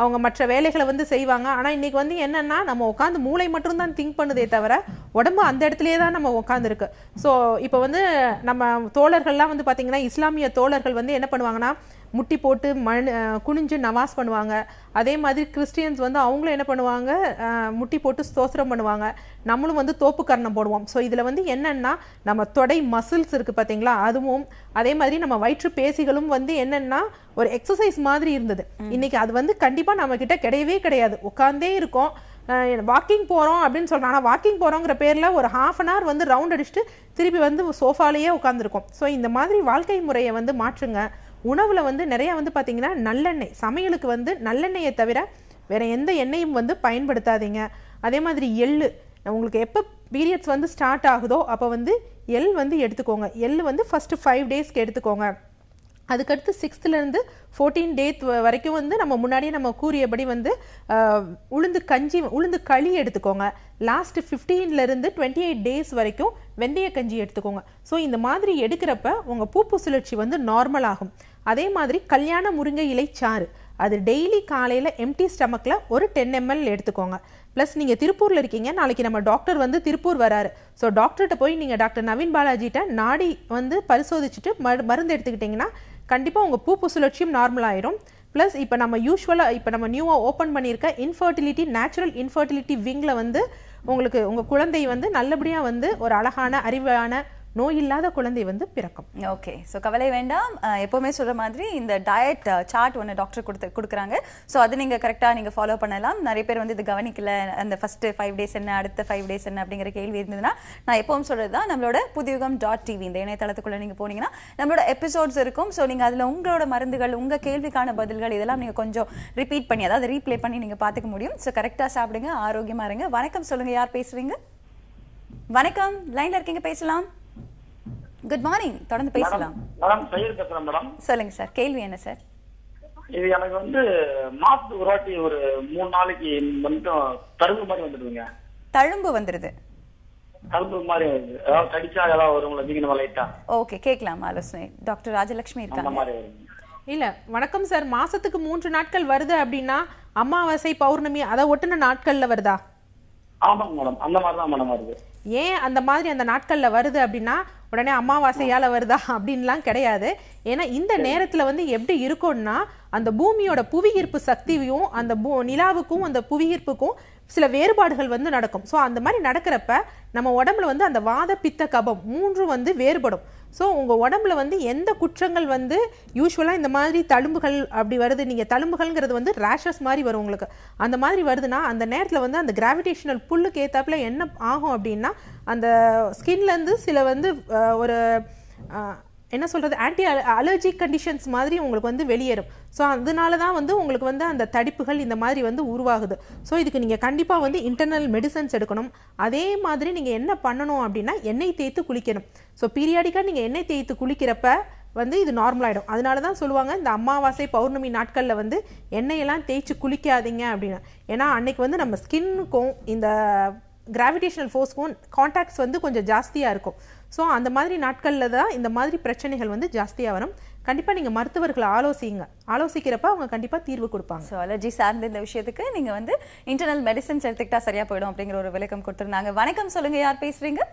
அவங்க மற்ற வேலைகளை வந்து செய்வாங்க ஆனால் இன்றைக்கி வந்து என்னென்னா நம்ம உட்காந்து மூளை மட்டும்தான் திங்க் பண்ணுதே தவிர உடம்பு அந்த இடத்துலையே தான் நம்ம உட்காந்துருக்கு ஸோ இப்போ வந்து நம்ம தோழர்கள்லாம் வந்து பார்த்திங்கன்னா இஸ்லாமிய தோழர்கள் வந்து என்ன பண்ணுவாங்கன்னா முட்டி போட்டு மண் குனிஞ்சு நவாஸ் பண்ணுவாங்க அதே மாதிரி கிறிஸ்டியன்ஸ் வந்து அவங்களும் என்ன பண்ணுவாங்க முட்டி போட்டு ஸ்தோத்திரம் பண்ணுவாங்க நம்மளும் வந்து தோப்பு கரணம் போடுவோம் ஸோ இதில் வந்து என்னென்னா நம்ம தொடை மசில்ஸ் இருக்குது பார்த்தீங்களா அதுவும் அதே மாதிரி நம்ம வயிற்று பேசிகளும் வந்து என்னென்னா ஒரு எக்ஸசைஸ் மாதிரி இருந்தது இன்றைக்கி அது வந்து கண்டிப்பாக நம்மக்கிட்ட கிடையவே கிடையாது உட்காந்தே இருக்கோம் வாக்கிங் போகிறோம் அப்படின்னு சொல்கிறேன் ஆனால் வாக்கிங் போகிறோங்கிற பேரில் ஒரு ஹாஃப் அன் ஹவர் வந்து ரவுண்ட் அடிச்சுட்டு திருப்பி வந்து சோஃபாலேயே உட்காந்துருக்கோம் ஸோ இந்த மாதிரி வாழ்க்கை முறையை வந்து மாற்றுங்க உணவில் வந்து நிறையா வந்து பார்த்திங்கன்னா நல்லெண்ணெய் சமையலுக்கு வந்து நல்லெண்ணெயை தவிர வேறு எந்த எண்ணெயும் வந்து பயன்படுத்தாதீங்க அதே மாதிரி எள் உங்களுக்கு எப்போ பீரியட்ஸ் வந்து ஸ்டார்ட் ஆகுதோ அப்போ வந்து எள் வந்து எடுத்துக்கோங்க எள் வந்து ஃபஸ்ட்டு ஃபைவ் டேஸ்க்கு எடுத்துக்கோங்க அதுக்கடுத்து சிக்ஸ்த்துலேருந்து ஃபோர்டீன் டேத் வரைக்கும் வந்து நம்ம முன்னாடியே நம்ம கூறியபடி வந்து உளுந்து கஞ்சி உளுந்து களி எடுத்துக்கோங்க லாஸ்ட்டு ஃபிஃப்டீன்லேருந்து டுவெண்ட்டி எயிட் டேஸ் வரைக்கும் வெந்தய கஞ்சி எடுத்துக்கோங்க ஸோ இந்த மாதிரி எடுக்கிறப்ப உங்கள் பூப்பு சுழற்சி வந்து நார்மல் ஆகும் அதே மாதிரி கல்யாண முருங்கை இலை சாறு அது டெய்லி காலையில் எம்டி ஸ்டமக்கில் ஒரு டென் எம்எல் எடுத்துக்கோங்க ப்ளஸ் நீங்கள் திருப்பூரில் இருக்கீங்க நாளைக்கு நம்ம டாக்டர் வந்து திருப்பூர் வராரு ஸோ டாக்டர்கிட்ட போய் நீங்கள் டாக்டர் நவீன் பாலாஜிட்ட நாடி வந்து பரிசோதிச்சுட்டு மரு மருந்து எடுத்துக்கிட்டிங்கன்னா கண்டிப்பாக உங்கள் பூப்பு சுழற்சியும் நார்மல் ஆயிரும் ப்ளஸ் இப்போ நம்ம யூஸ்வலாக இப்போ நம்ம நியூவாக ஓப்பன் பண்ணியிருக்க இன்ஃபர்டிலிட்டி நேச்சுரல் இன்ஃபர்டிலிட்டி விங்கில் வந்து உங்களுக்கு உங்கள் குழந்தை வந்து நல்லபடியாக வந்து ஒரு அழகான அறிவான நோய் இல்லாத குழந்தை வந்து பிறக்கும் ஓகே ஸோ கவலை வேண்டாம் எப்போவுமே சொல்கிற மாதிரி இந்த டயட் சார்ட் ஒன்று டாக்டர் கொடுத்து கொடுக்குறாங்க ஸோ அது நீங்கள் கரெக்டாக நீங்கள் ஃபாலோ பண்ணலாம் நிறைய பேர் வந்து இது கவனிக்கல அந்த ஃபஸ்ட்டு ஃபைவ் டேஸ் என்ன அடுத்த ஃபைவ் டேஸ் என்ன அப்படிங்கிற கேள்வி இருந்ததுன்னா நான் எப்பவும் சொல்கிறது தான் நம்மளோட புதியுகம் டாட் டிவி இந்த இணையதளத்துக்குள்ளே நீங்கள் போனீங்கன்னா நம்மளோட எபிசோட்ஸ் இருக்கும் ஸோ நீங்கள் அதில் உங்களோட மருந்துகள் உங்கள் கேள்விக்கான பதில்கள் இதெல்லாம் நீங்கள் கொஞ்சம் ரிப்பீட் பண்ணி அதாவது ரீப்ளே பண்ணி நீங்கள் பார்த்துக்க முடியும் ஸோ கரெக்டாக சாப்பிடுங்க ஆரோக்கியமாக இருங்க வணக்கம் சொல்லுங்கள் யார் பேசுகிறீங்க வணக்கம் லைனில் இருக்கீங்க பேசலாம் குட் மார்னிங் தொடர்ந்து பேசலாம் மேடம் சையர் பேசுறேன் மேடம் சொல்லுங்க சார் கேள்வி என்ன சார் இது எனக்கு வந்து மாசத்துக்கு ஒரு வாட்டி ஒரு மூணு நாளைக்கு மட்டும் தழும்பு மாதிரி வந்துடுதுங்க தழும்பு வந்துருது தழும்பு மாதிரி வருது ஏதாவது கடிச்சா ஏதாவது வரும் லைட்டா ஓகே கேட்கலாம் ஆலோசனை டாக்டர் ராஜலட்சுமி இருக்காங்க இல்ல வணக்கம் சார் மாசத்துக்கு மூன்று நாட்கள் வருது அப்படின்னா அமாவாசை பௌர்ணமி அத ஒட்டுன நாட்கள்ல வருதா ஆமாங்க மேடம் அந்த மாதிரி தான் மேடம் வருது ஏன் அந்த மாதிரி அந்த நாட்கள்ல வருது அப்படின்னா உடனே அமாவாசையால் வருதா அப்படின்லாம் கிடையாது ஏன்னா இந்த நேரத்தில் வந்து எப்படி இருக்கும்னா அந்த பூமியோட புவியீர்ப்பு சக்தியும் அந்த பூ நிலாவுக்கும் அந்த புவியீர்ப்புக்கும் சில வேறுபாடுகள் வந்து நடக்கும் ஸோ அந்த மாதிரி நடக்கிறப்ப நம்ம உடம்புல வந்து அந்த வாத பித்த கபம் மூன்றும் வந்து வேறுபடும் ஸோ உங்கள் உடம்புல வந்து எந்த குற்றங்கள் வந்து யூஸ்வலாக இந்த மாதிரி தழும்புகள் அப்படி வருது நீங்கள் தழும்புகள்ங்கிறது வந்து ரேஷஸ் மாதிரி வரும் உங்களுக்கு அந்த மாதிரி வருதுன்னா அந்த நேரத்தில் வந்து அந்த கிராவிடேஷனல் புல்லுக்கு ஏற்றாப்புல என்ன ஆகும் அப்படின்னா அந்த ஸ்கின்லேருந்து சில வந்து ஒரு என்ன சொல்கிறது ஆன்டி அலர்ஜிக் கண்டிஷன்ஸ் மாதிரி உங்களுக்கு வந்து வெளியேறும் ஸோ அதனால தான் வந்து உங்களுக்கு வந்து அந்த தடிப்புகள் இந்த மாதிரி வந்து உருவாகுது ஸோ இதுக்கு நீங்கள் கண்டிப்பாக வந்து இன்டர்னல் மெடிசன்ஸ் எடுக்கணும் அதே மாதிரி நீங்கள் என்ன பண்ணணும் அப்படின்னா எண்ணெய் தேய்த்து குளிக்கணும் ஸோ பீரியாடிக்காக நீங்கள் எண்ணெய் தேய்த்து குளிக்கிறப்ப வந்து இது நார்மலாகிடும் அதனால தான் சொல்லுவாங்க இந்த அமாவாசை பௌர்ணமி நாட்களில் வந்து எண்ணெயெல்லாம் தேய்ச்சி குளிக்காதீங்க அப்படின்னு ஏன்னா அன்னைக்கு வந்து நம்ம ஸ்கின்னுக்கும் இந்த கிராவிடேஷனல் ஃபோர்ஸ்க்கும் கான்டாக்ட்ஸ் வந்து கொஞ்சம் ஜாஸ்தியாக இருக்கும் ஸோ அந்த மாதிரி நாட்களில் தான் இந்த மாதிரி பிரச்சனைகள் வந்து ஜாஸ்தியாக வரும் கண்டிப்பாக நீங்கள் மருத்துவர்களை ஆலோசிங்க ஆலோசிக்கிறப்ப அவங்க கண்டிப்பாக தீர்வு கொடுப்பாங்க ஸோ அலர்ஜி சார்ந்த இந்த விஷயத்துக்கு நீங்கள் வந்து இன்டர்னல் மெடிசன்ஸ் எடுத்துக்கிட்டா சரியாக போயிடும் அப்படிங்கிற ஒரு விளக்கம் கொடுத்துருந்தாங்க வணக்கம் சொல்லுங்கள் யார் பேசுகிறீங்க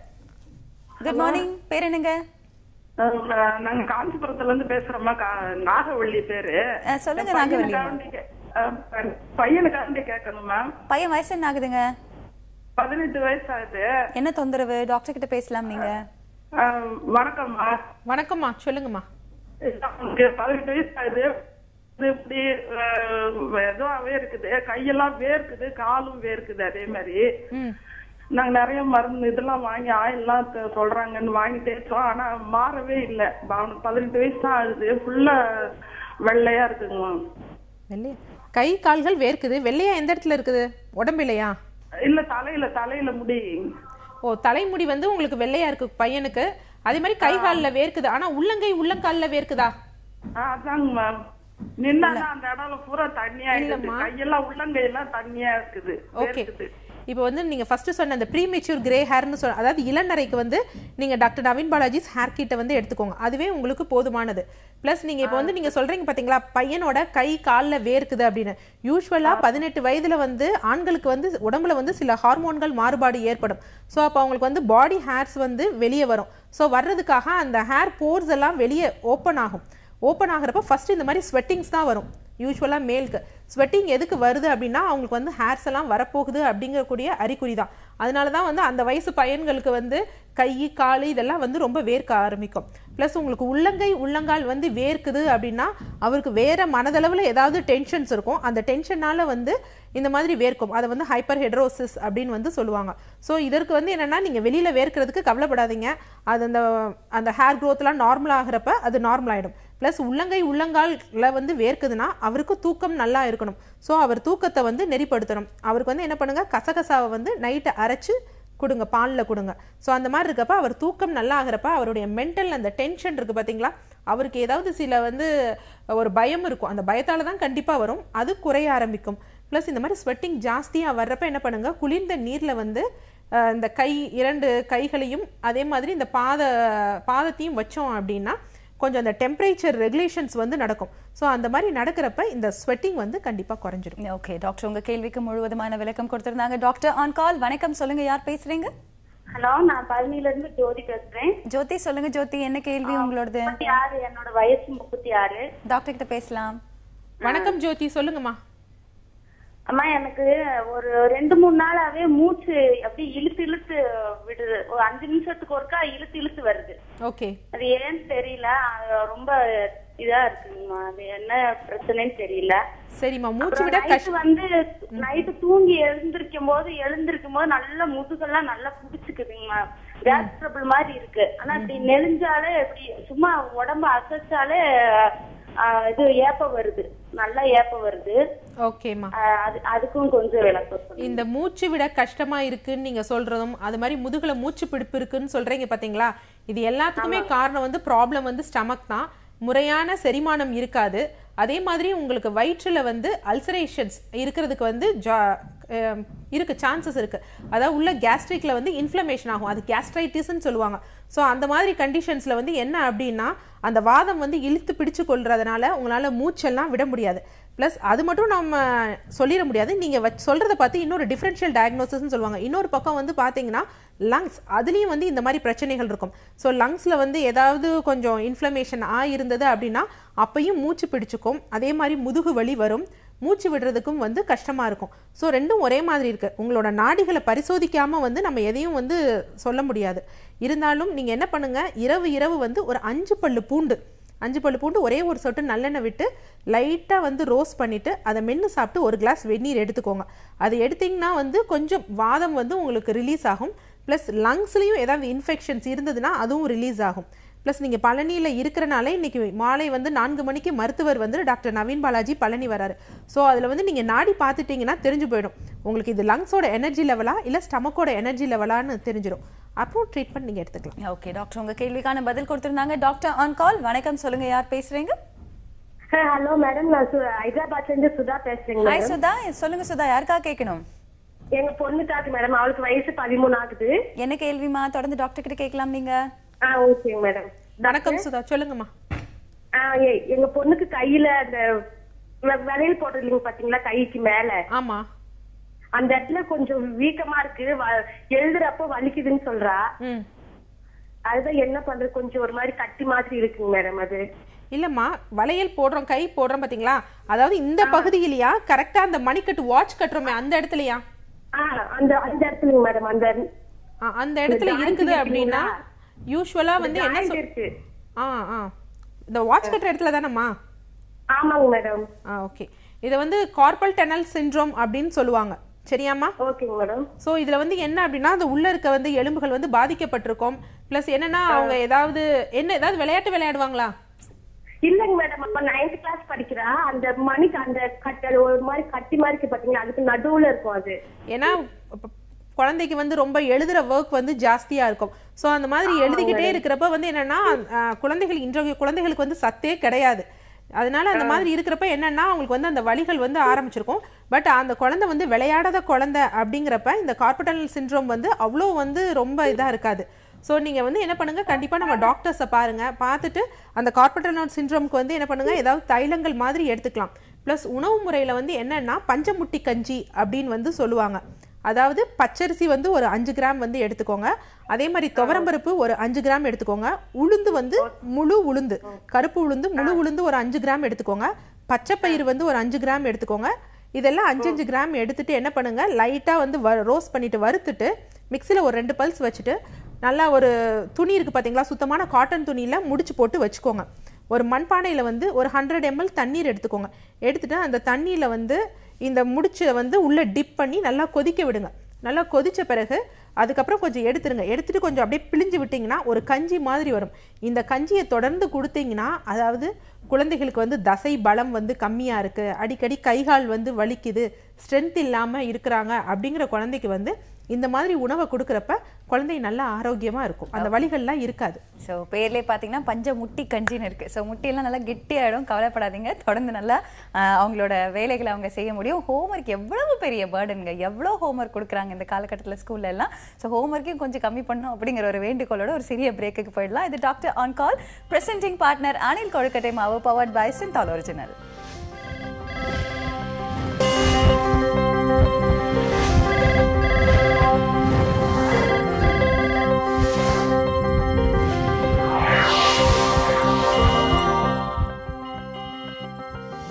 குட் மார்னிங் பேர் என்னங்க நாங்க காஞ்சிபுரத்துல இருந்து பேசுறோம்மா நாகவள்ளி பேரு சொல்லுங்க நாகவள்ளி பையனுக்கு கேட்கணும் பையன் வயசு என்ன ஆகுதுங்க பதினெட்டு வயசு ஆகுது என்ன தொந்தரவு டாக்டர் கிட்ட பேசலாம் நீங்க வணக்கம்மா வணக்கம்மா சொல்லுங்கம்மா பதினெட்டு வயசு ஆகுது இப்படி எதுவாகவே இருக்குது கையெல்லாம் வேர்க்குது காலும் வேர்க்குது அதே மாதிரி நாங்க நிறைய மருந்து இதெல்லாம் வாங்கி ஆயில்லாம் சொல்றாங்கன்னு வாங்கி தேய்ச்சோம் ஆனா மாறவே இல்லை பதினெட்டு வயசு தான் ஆகுது ஃபுல்லா வெள்ளையா இருக்குங்க கை கால்கள் வேர்க்குது வெள்ளையா எந்த இடத்துல இருக்குது உடம்பு இல்லையா இல்ல தலையில தலையில முடி ஓ தலைமுடி வந்து உங்களுக்கு வெள்ளையா இருக்கு பையனுக்கு அதே மாதிரி கை கால்ல வேர்க்குது ஆனா உள்ளங்கை உள்ளங்காலில் வேர்க்குதா அதாங்க மேம் நின்னாதான் அந்த இடம் பூரா தண்ணியா இருக்குது கையெல்லாம் உள்ளங்கையெல்லாம் தண்ணியா இருக்குது ஓகே இப்போ வந்து நீங்க ஃபஸ்ட்டு சொன்ன அந்த ப்ரீமெச்சூர் கிரே ஹேர்னு சொன்ன அதாவது இளநரைக்கு வந்து நீங்க டாக்டர் நவீன் பாலாஜிஸ் ஹேர் கிட்டை வந்து எடுத்துக்கோங்க அதுவே உங்களுக்கு போதுமானது ப்ளஸ் நீங்கள் இப்போ வந்து நீங்கள் சொல்கிறீங்க பார்த்தீங்களா பையனோட கை காலில் வேர்க்குது அப்படின்னு யூஸ்வலாக பதினெட்டு வயதில் வந்து ஆண்களுக்கு வந்து உடம்புல வந்து சில ஹார்மோன்கள் மாறுபாடு ஏற்படும் ஸோ அப்போ அவங்களுக்கு வந்து பாடி ஹேர்ஸ் வந்து வெளியே வரும் ஸோ வர்றதுக்காக அந்த ஹேர் போர்ஸ் எல்லாம் வெளியே ஓப்பன் ஆகும் ஓப்பன் ஆகிறப்ப ஃபஸ்ட்டு இந்த மாதிரி ஸ்வெட்டிங்ஸ் தான் வரும் யூஸ்வலாக மேலுக்கு ஸ்வெட்டிங் எதுக்கு வருது அப்படின்னா அவங்களுக்கு வந்து ஹேர்ஸ் எல்லாம் வரப்போகுது அப்படிங்கக்கூடிய அறிகுறி தான் அதனால தான் வந்து அந்த வயசு பையன்களுக்கு வந்து கை கால் இதெல்லாம் வந்து ரொம்ப வேர்க்க ஆரம்பிக்கும் ப்ளஸ் உங்களுக்கு உள்ளங்கை உள்ளங்கால் வந்து வேர்க்குது அப்படின்னா அவருக்கு வேறு மனதளவில் ஏதாவது டென்ஷன்ஸ் இருக்கும் அந்த டென்ஷனால் வந்து இந்த மாதிரி வேர்க்கும் அதை வந்து ஹைப்பர் ஹெட்ரோசிஸ் அப்படின்னு வந்து சொல்லுவாங்க ஸோ இதற்கு வந்து என்னென்னா நீங்கள் வெளியில் வேர்க்கிறதுக்கு கவலைப்படாதீங்க அது அந்த அந்த ஹேர் க்ரோத்லாம் நார்மல் ஆகிறப்ப அது நார்மல் ஆகிடும் ப்ளஸ் உள்ளங்கை உள்ளங்காலில் வந்து வேர்க்குதுன்னா அவருக்கு தூக்கம் நல்லா இருக்கணும் ஸோ அவர் தூக்கத்தை வந்து நெறிப்படுத்தணும் அவருக்கு வந்து என்ன பண்ணுங்கள் கசகசாவை வந்து நைட்டை அரைச்சி கொடுங்க பாலில் கொடுங்க ஸோ அந்த மாதிரி இருக்கப்ப அவர் தூக்கம் நல்லா ஆகிறப்ப அவருடைய மென்டல் அந்த டென்ஷன் இருக்குது பார்த்தீங்களா அவருக்கு ஏதாவது சில வந்து ஒரு பயம் இருக்கும் அந்த பயத்தால் தான் கண்டிப்பாக வரும் அது குறைய ஆரம்பிக்கும் ப்ளஸ் இந்த மாதிரி ஸ்வெட்டிங் ஜாஸ்தியாக வர்றப்ப என்ன பண்ணுங்கள் குளிர்ந்த நீரில் வந்து இந்த கை இரண்டு கைகளையும் அதே மாதிரி இந்த பாத பாதத்தையும் வச்சோம் அப்படின்னா கொஞ்சம் அந்த டெம்பரேச்சர் ரெகுலேஷன்ஸ் வந்து நடக்கும் ஸோ அந்த மாதிரி நடக்கிறப்ப இந்த ஸ்வெட்டிங் வந்து கண்டிப்பாக குறைஞ்சிடும் ஓகே டாக்டர் உங்கள் கேள்விக்கு முழுவதுமான விளக்கம் கொடுத்துருந்தாங்க டாக்டர் ஆன் கால் வணக்கம் சொல்லுங்க யார் பேசுறீங்க ஹலோ நான் பழனியில இருந்து ஜோதி பேசுறேன் ஜோதி சொல்லுங்க ஜோதி என்ன கேள்வி உங்களோடது யாரு என்னோட வயசு முப்பத்தி ஆறு டாக்டர் கிட்ட பேசலாம் வணக்கம் ஜோதி சொல்லுங்கம்மா அம்மா எனக்கு ஒரு ரெண்டு மூணு நாளாவே மூச்சு அப்படி இழுத்து இழுத்து விடுது ஒரு அஞ்சு நிமிஷத்துக்கு ஒருக்கா இழுத்து இழுத்து வருது ஓகே அது ஏன்னு தெரியல ரொம்ப இதா இருக்குமா அது என்ன பிரச்சனைன்னு தெரியல சரிம்மா மூச்சு விட வந்து நைட்டு தூங்கி எழுந்திருக்கும் போது எழுந்திருக்கும் போது நல்ல முதுகெல்லாம் நல்லா புடிச்சுக்குதுங்கம்மா கேஸ் ட்ரபிள் மாதிரி இருக்கு ஆனா இப்படி நெளிஞ்சாலே அப்படி சும்மா உடம்பு அசைச்சாலே இது ஏப்ப வருது நல்லா ஏப்ப வருது ஓகேமா அதுக்கும் கொஞ்சம் விளக்கம் இந்த மூச்சு விட கஷ்டமா இருக்குன்னு நீங்க சொல்றதும் அது மாதிரி முதுகுல மூச்சு பிடிப்பு இருக்குன்னு சொல்றீங்க பாத்தீங்களா இது எல்லாத்துக்குமே காரணம் வந்து ப்ராப்ளம் வந்து ஸ்டமக் தான் முறையான செரிமானம் இருக்காது அதே மாதிரி உங்களுக்கு வயிற்றில் வந்து அல்சரேஷன்ஸ் இருக்கிறதுக்கு வந்து ஜா இருக்கு சான்சஸ் இருக்குது அதாவது உள்ள கேஸ்ட்ரிக்கில் வந்து இன்ஃப்ளமேஷன் ஆகும் அது கேஸ்ட்ரைட்டிஸ்ன்னு சொல்லுவாங்க ஸோ அந்த மாதிரி கண்டிஷன்ஸில் வந்து என்ன அப்படின்னா அந்த வாதம் வந்து இழுத்து பிடிச்சு கொள்றதுனால உங்களால் மூச்செல்லாம் விட முடியாது ப்ளஸ் அது மட்டும் நம்ம சொல்லிட முடியாது நீங்கள் வச் சொல்கிறத பார்த்து இன்னொரு டிஃப்ரென்ஷியல் டயக்னோசிஸ்ன்னு சொல்லுவாங்க இன்னொரு பக்கம் வந்து பார்த்தீங்கன்னா லங்ஸ் அதுலேயும் வந்து இந்த மாதிரி பிரச்சனைகள் இருக்கும் ஸோ லங்ஸில் வந்து ஏதாவது கொஞ்சம் இன்ஃப்ளமேஷன் ஆகிருந்தது அப்படின்னா அப்பையும் மூச்சு பிடிச்சிக்கும் அதே மாதிரி முதுகு வலி வரும் மூச்சு விடுறதுக்கும் வந்து கஷ்டமாக இருக்கும் ஸோ ரெண்டும் ஒரே மாதிரி இருக்குது உங்களோட நாடிகளை பரிசோதிக்காமல் வந்து நம்ம எதையும் வந்து சொல்ல முடியாது இருந்தாலும் நீங்கள் என்ன பண்ணுங்கள் இரவு இரவு வந்து ஒரு அஞ்சு பல்லு பூண்டு அஞ்சு பல் பூண்டு ஒரே ஒரு சொட்டு நல்லெண்ணெய் விட்டு லைட்டாக வந்து ரோஸ் பண்ணிவிட்டு அதை மென்று சாப்பிட்டு ஒரு கிளாஸ் வெந்நீர் எடுத்துக்கோங்க அது எடுத்திங்கன்னா வந்து கொஞ்சம் வாதம் வந்து உங்களுக்கு ரிலீஸ் ஆகும் ப்ளஸ் லங்ஸ்லேயும் ஏதாவது இன்ஃபெக்ஷன்ஸ் இருந்ததுன்னா அதுவும் ரிலீஸ் ஆகும் ப்ளஸ் நீங்கள் பழனியில் இருக்கிறனால இன்றைக்கி மாலை வந்து நான்கு மணிக்கு மருத்துவர் வந்து டாக்டர் நவீன் பாலாஜி பழனி வராரு ஸோ அதில் வந்து நீங்கள் நாடி பார்த்துட்டிங்கன்னா தெரிஞ்சு போயிடும் உங்களுக்கு இது லங்ஸோட எனர்ஜி லெவலா இல்லை ஸ்டமக்கோட எனர்ஜி லெவலான்னு தெரிஞ்சிடும் அப்போ ட்ரீட்மெண்ட் நீங்கள் எடுத்துக்கலாம் ஓகே டாக்டர் உங்கள் கேள்விக்கான பதில் கொடுத்துருந்தாங்க டாக்டர் ஆன் கால் வணக்கம் சொல்லுங்கள் யார் பேசுகிறீங்க ஹலோ மேடம் நான் சுதா பேசுறேன் ஹாய் சுதா சொல்லுங்க சுதா யாருக்கா கேட்கணும் எங்க பொண்ணுக்காக மேடம் அவளுக்கு வயசு பதிமூணு ஆகுது என்ன கேள்விமா தொடர்ந்து டாக்டர் கிட்ட கேட்கலாம் நீங்க ஆ ஓகேங்க மேடம் வணக்கம் சுதா சொல்லுங்கம்மா எங்க பொண்ணுக்கு கையில அந்த வளையல் போடுறது பாத்தீங்களா கைக்கு மேல ஆமா அந்த இடத்துல கொஞ்சம் வீக்கமா இருக்கு எழுதுறப்ப வலிக்குதுன்னு சொல்றா அதுதான் என்ன பண்றது கொஞ்சம் ஒரு மாதிரி கட்டி மாதிரி இருக்குங்க மேடம் அது இல்லம்மா வளையல் போடுறோம் கை போடுறோம் பாத்தீங்களா அதாவது இந்த பகுதியிலயா கரெக்டா அந்த மணிக்கட்டு வாட்ச் கட்டுறோமே அந்த இடத்துலயா அந்த அந்த இடத்துல மேடம் அந்த அந்த இடத்துல இருக்குது அப்படின்னா யூஷுவலா வந்து என்ன இருக்கு ஆ ஆ இந்த வாட்ச் கட்டுற இடத்துல தானம்மா ஆமாங்க மேடம் ஆ ஓகே இதை வந்து கார்பல் டனல் சிண்ட்ரோம் அப்படின்னு சொல்லுவாங்க சரியாம்மா ஓகேங்க மேடம் ஸோ இதில் வந்து என்ன அப்படின்னா அந்த உள்ள இருக்க வந்து எலும்புகள் வந்து பாதிக்கப்பட்டிருக்கும் ப்ளஸ் என்னன்னா அவங்க ஏதாவது என்ன ஏதாவது விளையாட்டு விளையாடுவாங்களா இல்லைங்க மேடம் அப்ப நைன்த் கிளாஸ் படிக்கிறா அந்த மணிக்கு அந்த கட்டல் ஒரு மாதிரி கட்டி மாதிரி இருக்கு பாத்தீங்களா அதுக்கு நடுவுல இருக்கும் அது ஏன்னா குழந்தைக்கு வந்து ரொம்ப எழுதுகிற ஒர்க் வந்து ஜாஸ்தியாக இருக்கும் ஸோ அந்த மாதிரி எழுதிக்கிட்டே இருக்கிறப்ப வந்து என்னென்னா குழந்தைகள் இன்றைய குழந்தைகளுக்கு வந்து சத்தே கிடையாது அதனால அந்த மாதிரி இருக்கிறப்ப என்னென்னா அவங்களுக்கு வந்து அந்த வழிகள் வந்து ஆரம்பிச்சிருக்கும் பட் அந்த குழந்தை வந்து விளையாடாத குழந்தை அப்படிங்கிறப்ப இந்த கார்பட்டல் சின்ட்ரோம் வந்து அவ்வளோ வந்து ரொம்ப இதாக இருக்காது ஸோ நீங்கள் வந்து என்ன பண்ணுங்கள் கண்டிப்பாக நம்ம டாக்டர்ஸை பாருங்கள் பார்த்துட்டு அந்த கார்பட்டல் நோட் சின்ட்ரோம்க்கு வந்து என்ன பண்ணுங்கள் ஏதாவது தைலங்கள் மாதிரி எடுத்துக்கலாம் ப்ளஸ் உணவு முறையில் வந்து என்னென்னா பஞ்சமுட்டி கஞ்சி அப்படின்னு வந்து சொல்லுவாங்க அதாவது பச்சரிசி வந்து ஒரு அஞ்சு கிராம் வந்து எடுத்துக்கோங்க அதே மாதிரி துவரம்பருப்பு ஒரு அஞ்சு கிராம் எடுத்துக்கோங்க உளுந்து வந்து முழு உளுந்து கருப்பு உளுந்து முழு உளுந்து ஒரு அஞ்சு கிராம் எடுத்துக்கோங்க பச்சை பயிர் வந்து ஒரு அஞ்சு கிராம் எடுத்துக்கோங்க இதெல்லாம் அஞ்சு அஞ்சு கிராம் எடுத்துட்டு என்ன பண்ணுங்க லைட்டாக வந்து வ ரோஸ்ட் பண்ணிட்டு வறுத்துட்டு மிக்சியில் ஒரு ரெண்டு பல்ஸ் வச்சுட்டு நல்லா ஒரு துணி இருக்குது பார்த்தீங்களா சுத்தமான காட்டன் துணியில் முடிச்சு போட்டு வச்சுக்கோங்க ஒரு மண்பானையில் வந்து ஒரு ஹண்ட்ரட் எம்எல் தண்ணீர் எடுத்துக்கோங்க எடுத்துட்டு அந்த தண்ணியில் வந்து இந்த முடிச்ச வந்து உள்ளே டிப் பண்ணி நல்லா கொதிக்க விடுங்க நல்லா கொதித்த பிறகு அதுக்கப்புறம் கொஞ்சம் எடுத்துருங்க எடுத்துகிட்டு கொஞ்சம் அப்படியே பிழிஞ்சு விட்டிங்கன்னா ஒரு கஞ்சி மாதிரி வரும் இந்த கஞ்சியை தொடர்ந்து கொடுத்தீங்கன்னா அதாவது குழந்தைகளுக்கு வந்து தசை பலம் வந்து கம்மியாக இருக்குது அடிக்கடி கைகால் வந்து வலிக்குது ஸ்ட்ரென்த் இல்லாமல் இருக்கிறாங்க அப்படிங்கிற குழந்தைக்கு வந்து இந்த மாதிரி உணவை கொடுக்குறப்ப குழந்தை நல்லா ஆரோக்கியமாக இருக்கும் அந்த வழிகள்லாம் இருக்காது ஸோ பேர்லேயே பார்த்தீங்கன்னா பஞ்ச முட்டி கஞ்சின்னு இருக்குது ஸோ முட்டியெல்லாம் நல்லா கெட்டியாயிடும் கவலைப்படாதீங்க தொடர்ந்து நல்லா அவங்களோட வேலைகளை அவங்க செய்ய முடியும் ஹோம்ஒர்க் எவ்வளவு பெரிய பேர்டுங்க எவ்வளோ ஹோம்ஒர்க் கொடுக்குறாங்க இந்த காலகட்டத்தில் ஸ்கூல்ல எல்லாம் ஸோ ஹோம்ஒர்க்கையும் கொஞ்சம் கம்மி பண்ணணும் அப்படிங்கிற ஒரு வேண்டுகோளோட ஒரு சிறிய பிரேக்குக்கு போயிடலாம் இது doctor on call presenting partner Anil கொழுக்கட்டை மாவு பவர்ட் பை சென்டால் ஒரிஜினல்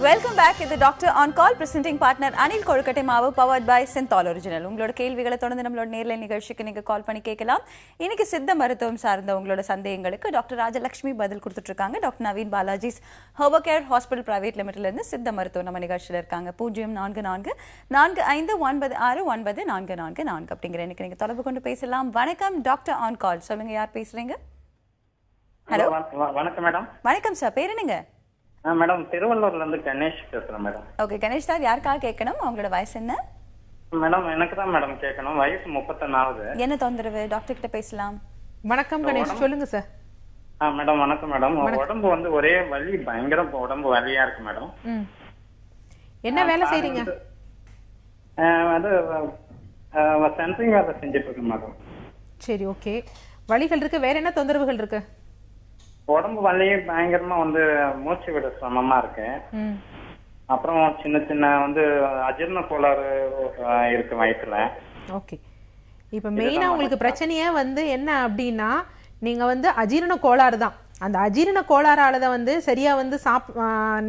வெல்கம் பேக் இது doctor on call presenting partner Anil கொழுக்கட்டை மாவு பவர்ட் பை சென்தால் ஒரிஜினல் உங்களோட கேள்விகளை தொடர்ந்து நம்மளோட நேரில் நிகழ்ச்சிக்கு நீங்கள் கால் பண்ணி கேட்கலாம் இன்னைக்கு சித்த மருத்துவம் சார்ந்த உங்களோட சந்தேகங்களுக்கு டாக்டர் ராஜலட்சுமி பதில் கொடுத்துட்ருக்காங்க doctor Naveen Balaji's herbal care hospital private லிமிட்டிலேருந்து சித்த மருத்துவம் நம்ம நிகழ்ச்சியில் இருக்காங்க பூஜ்ஜியம் நான்கு நான்கு நான்கு ஐந்து ஒன்பது ஆறு ஒன்பது நான்கு நான்கு நான்கு அப்படிங்கிற இன்னைக்கு நீங்க தொடர்பு கொண்டு பேசலாம் வணக்கம் டாக்டர் ஆன் கால் சொல்லுங்க யார் பேசுறீங்க ஹலோ வணக்கம் மேடம் வணக்கம் சார் பேர் என்னங்க மேடம் திருவள்ளூர்ல இருந்து கணேஷ் பேசுறேன் மேடம் ஓகே கணேஷ் சார் யாருக்காக கேட்கணும் அவங்களோட வயசு என்ன மேடம் எனக்கு தான் மேடம் கேட்கணும் வயசு முப்பத்தொன்னாவது என்ன தொந்தரவு டாக்டர் கிட்ட பேசலாம் வணக்கம் கணேஷ் சொல்லுங்க சார் ஆ மேடம் வணக்கம் மேடம் உடம்பு வந்து ஒரே வலி பயங்கர உடம்பு வலியா இருக்கு மேடம் என்ன வேலை செய்றீங்க அது சென்ட்ரிங் வேலை செஞ்சுட்டு இருக்கேன் மேடம் சரி ஓகே வழிகள் இருக்கு வேற என்ன தொந்தரவுகள் இருக்கு உடம்பு வலியே பயங்கரமா வந்து மூச்சு விட சிரமமா இருக்கு அப்புறம் சின்ன சின்ன வந்து அஜீர்ண கோளாறு இருக்கு வயசுல ஓகே இப்ப மெயினா உங்களுக்கு பிரச்சனையே வந்து என்ன அப்படின்னா நீங்க வந்து அஜீரண கோளாறு தான் அந்த அஜீரண கோளாறால தான் வந்து சரியா வந்து சாப்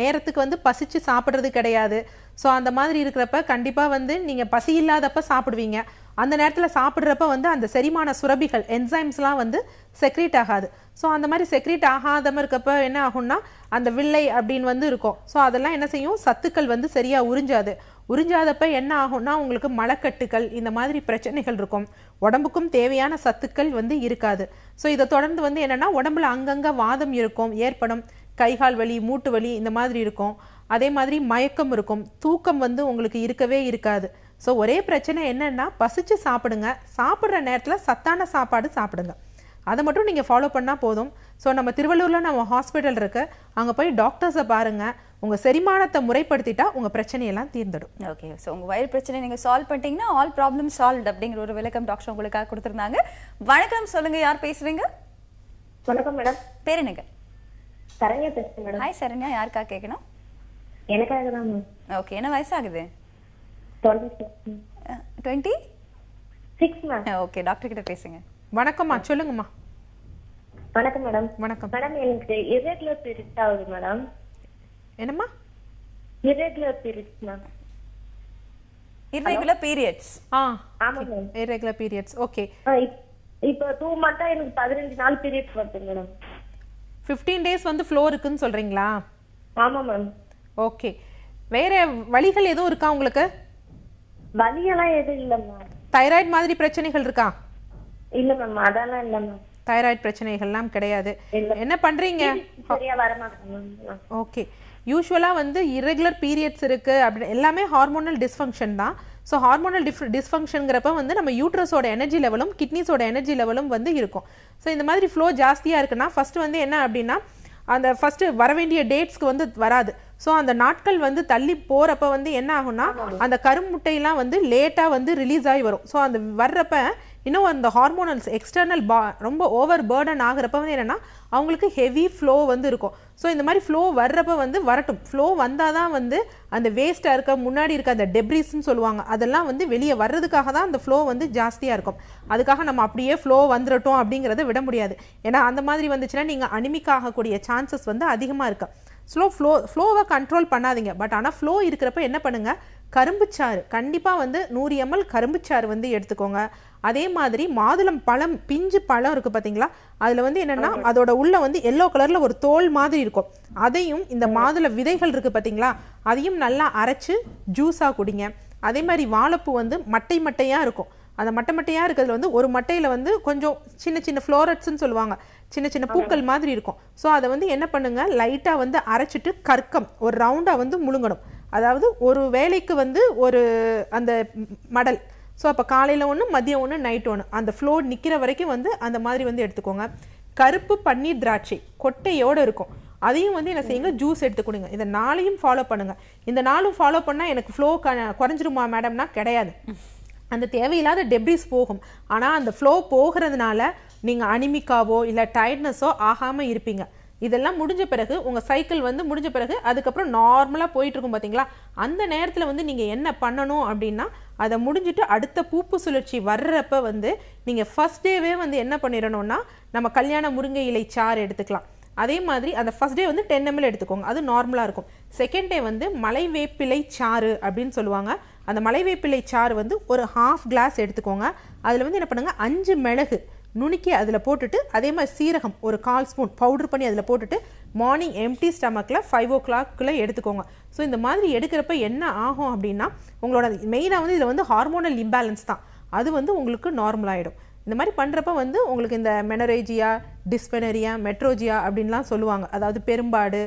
நேரத்துக்கு வந்து பசிச்சு சாப்பிட்றது கிடையாது ஸோ அந்த மாதிரி இருக்கிறப்ப கண்டிப்பா வந்து நீங்க பசி இல்லாதப்ப சாப்பிடுவீங்க அந்த நேரத்தில் சாப்பிட்றப்ப வந்து அந்த செரிமான சுரபிகள் என்சைம்ஸ்லாம் வந்து செக்ரீட் ஆகாது ஸோ அந்த மாதிரி செக்ரீட் ஆகாதம இருக்கப்ப என்ன ஆகும்னா அந்த வில்லை அப்படின்னு வந்து இருக்கும் ஸோ அதெல்லாம் என்ன செய்யும் சத்துக்கள் வந்து சரியாக உறிஞ்சாது உறிஞ்சாதப்ப என்ன ஆகும்னா உங்களுக்கு மலக்கட்டுகள் இந்த மாதிரி பிரச்சனைகள் இருக்கும் உடம்புக்கும் தேவையான சத்துக்கள் வந்து இருக்காது ஸோ இதை தொடர்ந்து வந்து என்னென்னா உடம்புல அங்கங்கே வாதம் இருக்கும் ஏற்படும் கைகால் வலி மூட்டு வலி இந்த மாதிரி இருக்கும் அதே மாதிரி மயக்கம் இருக்கும் தூக்கம் வந்து உங்களுக்கு இருக்கவே இருக்காது ஸோ ஒரே பிரச்சனை என்னென்னா பசிச்சு சாப்பிடுங்க சாப்பிட்ற நேரத்தில் சத்தான சாப்பாடு சாப்பிடுங்க அதை மட்டும் நீங்கள் ஃபாலோ பண்ணால் போதும் ஸோ நம்ம திருவள்ளூரில் நம்ம ஹாஸ்பிட்டல் இருக்குது அங்கே போய் டாக்டர்ஸை பாருங்கள் உங்கள் செரிமானத்தை முறைப்படுத்திட்டா உங்கள் பிரச்சனையெல்லாம் தீர்ந்துடும் ஓகே ஸோ உங்கள் வயிறு பிரச்சனை நீங்கள் சால்வ் பண்ணிட்டீங்கன்னா ஆல் ப்ராப்ளம் சால்வ் அப்படிங்கிற ஒரு விளக்கம் டாக்டர் உங்களுக்காக கொடுத்துருந்தாங்க வணக்கம் சொல்லுங்கள் யார் பேசுகிறீங்க வணக்கம் மேடம் பேர் என்னங்க சரண்யா பேசுகிறேன் மேடம் ஹாய் சரண்யா யாருக்கா கேட்கணும் எனக்காக தான் ஓகே என்ன வயசாகுது சிக்ஸ் மேம் ஓகே டாக்டர் கிட்ட பேசுங்க வணக்கம்மா சொல்லுங்கம்மா வணக்கம் மேடம் வணக்கம் மேடம் எனக்கு இரெகுலர் பீரியட்ஸ் ஆகுது மேடம் என்னம்மா irregular periods ma'am irregular periods ஆ ஆமா மேம் இரெகுலர் பீரியட்ஸ் ஓகே இப்போ 2 மந்தா எனக்கு 15 நாள் பீரியட்ஸ் வருது மேடம் 15 டேஸ் வந்து ஃப்ளோ இருக்குன்னு சொல்றீங்களா ஆமா மேம் ஓகே வேற வழிகள் எதுவும் இருக்கா உங்களுக்கு வலியெல்லாம் எதுவும் இல்ல மேம் தைராய்டு மாதிரி பிரச்சனைகள் இருக்கா இல்ல மேம் அதெல்லாம் இல்ல மேம் தைராய்டு பிரச்சனைகள்லாம் கிடையாது என்ன பண்றீங்க ஓகே யூஸ்வலாக வந்து இரெகுலர் பீரியட்ஸ் இருக்குது அப்படி எல்லாமே ஹார்மோனல் டிஸ்ஃபங்க்ஷன் தான் ஸோ ஹார்மோனல் டிஃப் டிஸ்ஃபங்க்ஷனுங்கிறப்ப வந்து நம்ம யூட்ரஸோட எனர்ஜி லெவலும் கிட்னிஸோட எனர்ஜி லெவலும் வந்து இருக்கும் ஸோ இந்த மாதிரி ஃப்ளோ ஜாஸ்தியாக இருக்குன்னா ஃபஸ்ட்டு வந்து என்ன அப்படின்னா அந்த ஃபஸ்ட்டு வர வேண்டிய டேட்ஸ்க்கு வந்து வராது ஸோ அந்த நாட்கள் வந்து தள்ளி போகிறப்ப வந்து என்ன ஆகும்னா அந்த கருமுட்டையெல்லாம் வந்து லேட்டாக வந்து ரிலீஸ் ஆகி வரும் ஸோ அந்த வர்றப்ப இன்னும் அந்த ஹார்மோனல்ஸ் எக்ஸ்டர்னல் பா ரொம்ப ஓவர் பேர்டன் ஆகிறப்ப வந்து என்னென்னா அவங்களுக்கு ஹெவி ஃப்ளோ வந்து இருக்கும் ஸோ இந்த மாதிரி ஃப்ளோ வர்றப்ப வந்து வரட்டும் ஃப்ளோ வந்தால் தான் வந்து அந்த வேஸ்ட்டாக இருக்க முன்னாடி இருக்க அந்த டெப்ரிஸ்ன்னு சொல்லுவாங்க அதெல்லாம் வந்து வெளியே வர்றதுக்காக தான் அந்த ஃப்ளோ வந்து ஜாஸ்தியாக இருக்கும் அதுக்காக நம்ம அப்படியே ஃப்ளோ வந்துடட்டும் அப்படிங்கிறத விட முடியாது ஏன்னா அந்த மாதிரி வந்துச்சுன்னா நீங்கள் அனிமிக் ஆகக்கூடிய சான்சஸ் வந்து அதிகமாக இருக்குது ஸ்லோ ஃப்ளோ ஃப்ளோவை கண்ட்ரோல் பண்ணாதீங்க பட் ஆனால் ஃப்ளோ இருக்கிறப்ப என்ன பண்ணுங்கள் கரும்புச்சாறு கண்டிப்பாக வந்து நூறு எம்எல் கரும்புச்சாறு வந்து எடுத்துக்கோங்க அதே மாதிரி மாதுளம் பழம் பிஞ்சு பழம் இருக்குது பார்த்தீங்களா அதில் வந்து என்னென்னா அதோட உள்ளே வந்து எல்லோ கலரில் ஒரு தோல் மாதிரி இருக்கும் அதையும் இந்த மாதுள விதைகள் இருக்குது பார்த்தீங்களா அதையும் நல்லா அரைச்சி ஜூஸாக குடிங்க அதே மாதிரி வாழைப்பூ வந்து மட்டை மட்டையாக இருக்கும் அந்த மட்டை மட்டையாக இருக்கிறதுல வந்து ஒரு மட்டையில் வந்து கொஞ்சம் சின்ன சின்ன ஃப்ளோரட்ஸ்ன்னு சொல்லுவாங்க சின்ன சின்ன பூக்கள் மாதிரி இருக்கும் ஸோ அதை வந்து என்ன பண்ணுங்கள் லைட்டாக வந்து அரைச்சிட்டு கற்கம் ஒரு ரவுண்டாக வந்து முழுங்கணும் அதாவது ஒரு வேலைக்கு வந்து ஒரு அந்த மடல் ஸோ அப்போ காலையில் ஒன்று மதியம் ஒன்று நைட் ஒன்று அந்த ஃப்ளோர் நிற்கிற வரைக்கும் வந்து அந்த மாதிரி வந்து எடுத்துக்கோங்க கருப்பு பன்னீர் திராட்சை கொட்டையோடு இருக்கும் அதையும் வந்து என்ன செய்யுங்க ஜூஸ் எடுத்து கொடுங்க இந்த நாளையும் ஃபாலோ பண்ணுங்கள் இந்த நாளும் ஃபாலோ பண்ணால் எனக்கு ஃப்ளோ க குறைஞ்சிருமா மேடம்னா கிடையாது அந்த தேவையில்லாத டெப்ரிஸ் போகும் ஆனால் அந்த ஃப்ளோ போகிறதுனால நீங்கள் அனிமிக்காவோ இல்லை டயர்ட்னஸோ ஆகாமல் இருப்பீங்க இதெல்லாம் முடிஞ்ச பிறகு உங்கள் சைக்கிள் வந்து முடிஞ்ச பிறகு அதுக்கப்புறம் நார்மலாக போயிட்டுருக்கும் பார்த்தீங்களா அந்த நேரத்தில் வந்து நீங்கள் என்ன பண்ணணும் அப்படின்னா அதை முடிஞ்சுட்டு அடுத்த பூப்பு சுழற்சி வர்றப்ப வந்து நீங்கள் ஃபஸ்ட் டேவே வந்து என்ன பண்ணிடணும்னா நம்ம கல்யாண முருங்கை இலை சாறு எடுத்துக்கலாம் அதே மாதிரி அந்த ஃபஸ்ட் டே வந்து டென் எம்எல் எடுத்துக்கோங்க அது நார்மலாக இருக்கும் செகண்ட் டே வந்து மலை வேப்பிலை சாறு அப்படின்னு சொல்லுவாங்க அந்த மலை வேப்பிலை சாறு வந்து ஒரு ஹாஃப் கிளாஸ் எடுத்துக்கோங்க அதில் வந்து என்ன பண்ணுங்கள் அஞ்சு மிளகு நுணுக்கி அதில் போட்டுட்டு அதே மாதிரி சீரகம் ஒரு கால் ஸ்பூன் பவுட்ரு பண்ணி அதில் போட்டுட்டு மார்னிங் எம்டி ஸ்டமக்கில் ஃபைவ் ஓ கிளாக்குள்ளே எடுத்துக்கோங்க ஸோ இந்த மாதிரி எடுக்கிறப்ப என்ன ஆகும் அப்படின்னா உங்களோட மெயினாக வந்து இதில் வந்து ஹார்மோனல் இம்பேலன்ஸ் தான் அது வந்து உங்களுக்கு நார்மலாகிடும் இந்த மாதிரி பண்ணுறப்ப வந்து உங்களுக்கு இந்த மெனரேஜியா டிஸ்பெனரியா மெட்ரோஜியா அப்படின்லாம் சொல்லுவாங்க அதாவது பெரும்பாடு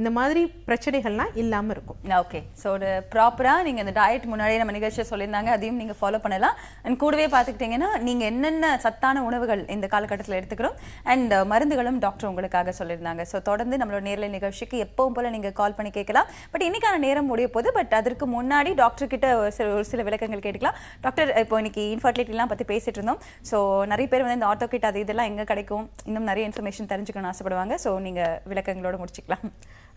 இந்த மாதிரி பிரச்சனைகள்லாம் இல்லாமல் இருக்கும் ஓகே ஸோ ஒரு ப்ராப்பராக நீங்கள் இந்த டயட் முன்னாடியே நம்ம நிகழ்ச்சியை சொல்லியிருந்தாங்க அதையும் நீங்கள் ஃபாலோ பண்ணலாம் அண்ட் கூடவே பார்த்துக்கிட்டிங்கன்னா நீங்கள் என்னென்ன சத்தான உணவுகள் இந்த காலகட்டத்தில் எடுத்துக்கிறோம் அண்ட் மருந்துகளும் டாக்டர் உங்களுக்காக சொல்லியிருந்தாங்க ஸோ தொடர்ந்து நம்மளோட நேரில் நிகழ்ச்சிக்கு எப்பவும் போல் நீங்கள் கால் பண்ணி கேட்கலாம் பட் இன்னைக்கான நேரம் முடிய போது பட் அதற்கு முன்னாடி டாக்டர் கிட்ட சில ஒரு சில விளக்கங்கள் கேட்டுக்கலாம் டாக்டர் இப்போ இன்னைக்கு இன்ஃபர்டிலிட்டிலாம் பற்றி பேசிட்டு இருந்தோம் ஸோ நிறைய பேர் வந்து இந்த ஆட்டோ கிட்ட அது இதெல்லாம் எங்கே கிடைக்கும் இன்னும் நிறைய இன்ஃபர்மேஷன் தெரிஞ்சுக்கணும்னு ஆசைப்படுவாங்க ஸோ நீங்கள் விளக்கங்களோட முடிச்சுக்கலாம்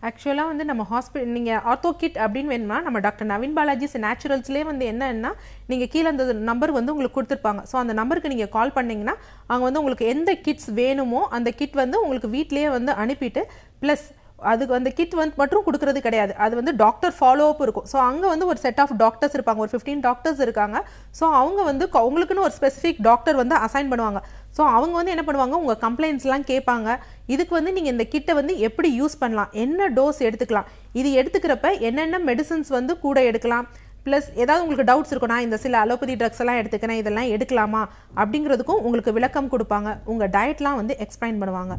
ஆக்சுவலாக வந்து நம்ம ஹாஸ்பிட்டல் நீங்கள் ஆர்த்தோ கிட் அப்படின்னு வேணும்னா நம்ம டாக்டர் நவீன் பாலாஜிஸ் நேச்சுரல்ஸ்லேயே வந்து என்னென்னா நீங்கள் கீழே அந்த நம்பர் வந்து உங்களுக்கு கொடுத்துருப்பாங்க ஸோ அந்த நம்பருக்கு நீங்கள் கால் பண்ணிங்கன்னா அவங்க வந்து உங்களுக்கு எந்த கிட்ஸ் வேணுமோ அந்த கிட் வந்து உங்களுக்கு வீட்லேயே வந்து அனுப்பிட்டு ப்ளஸ் அதுக்கு அந்த கிட் வந்து மட்டும் கொடுக்கறது கிடையாது அது வந்து டாக்டர் ஃபாலோ அப் இருக்கும் ஸோ அங்கே வந்து ஒரு செட் ஆஃப் டாக்டர்ஸ் இருப்பாங்க ஒரு ஃபிஃப்டீன் டாக்டர்ஸ் இருக்காங்க ஸோ அவங்க வந்து அவங்களுக்குன்னு ஒரு ஸ்பெசிஃபிக் டாக்டர் வந்து அசைன் பண்ணுவாங்க ஸோ அவங்க வந்து என்ன பண்ணுவாங்க உங்கள் கம்ப்ளைண்ட்ஸ்லாம் கேட்பாங்க இதுக்கு வந்து நீங்கள் இந்த கிட்டை வந்து எப்படி யூஸ் பண்ணலாம் என்ன டோஸ் எடுத்துக்கலாம் இது எடுத்துக்கிறப்ப என்னென்ன மெடிசன்ஸ் வந்து கூட எடுக்கலாம் ப்ளஸ் ஏதாவது உங்களுக்கு டவுட்ஸ் இருக்கும் நான் இந்த சில அலோபதி ட்ரக்ஸ் எல்லாம் எடுத்துக்கிறேன் இதெல்லாம் எடுக்கலாமா அப்படிங்கிறதுக்கும் உங்களுக்கு விளக்கம் கொடுப்பாங்க உங்கள் டயட்லாம் வந்து எக்ஸ்பிளைன் பண்ணுவாங்க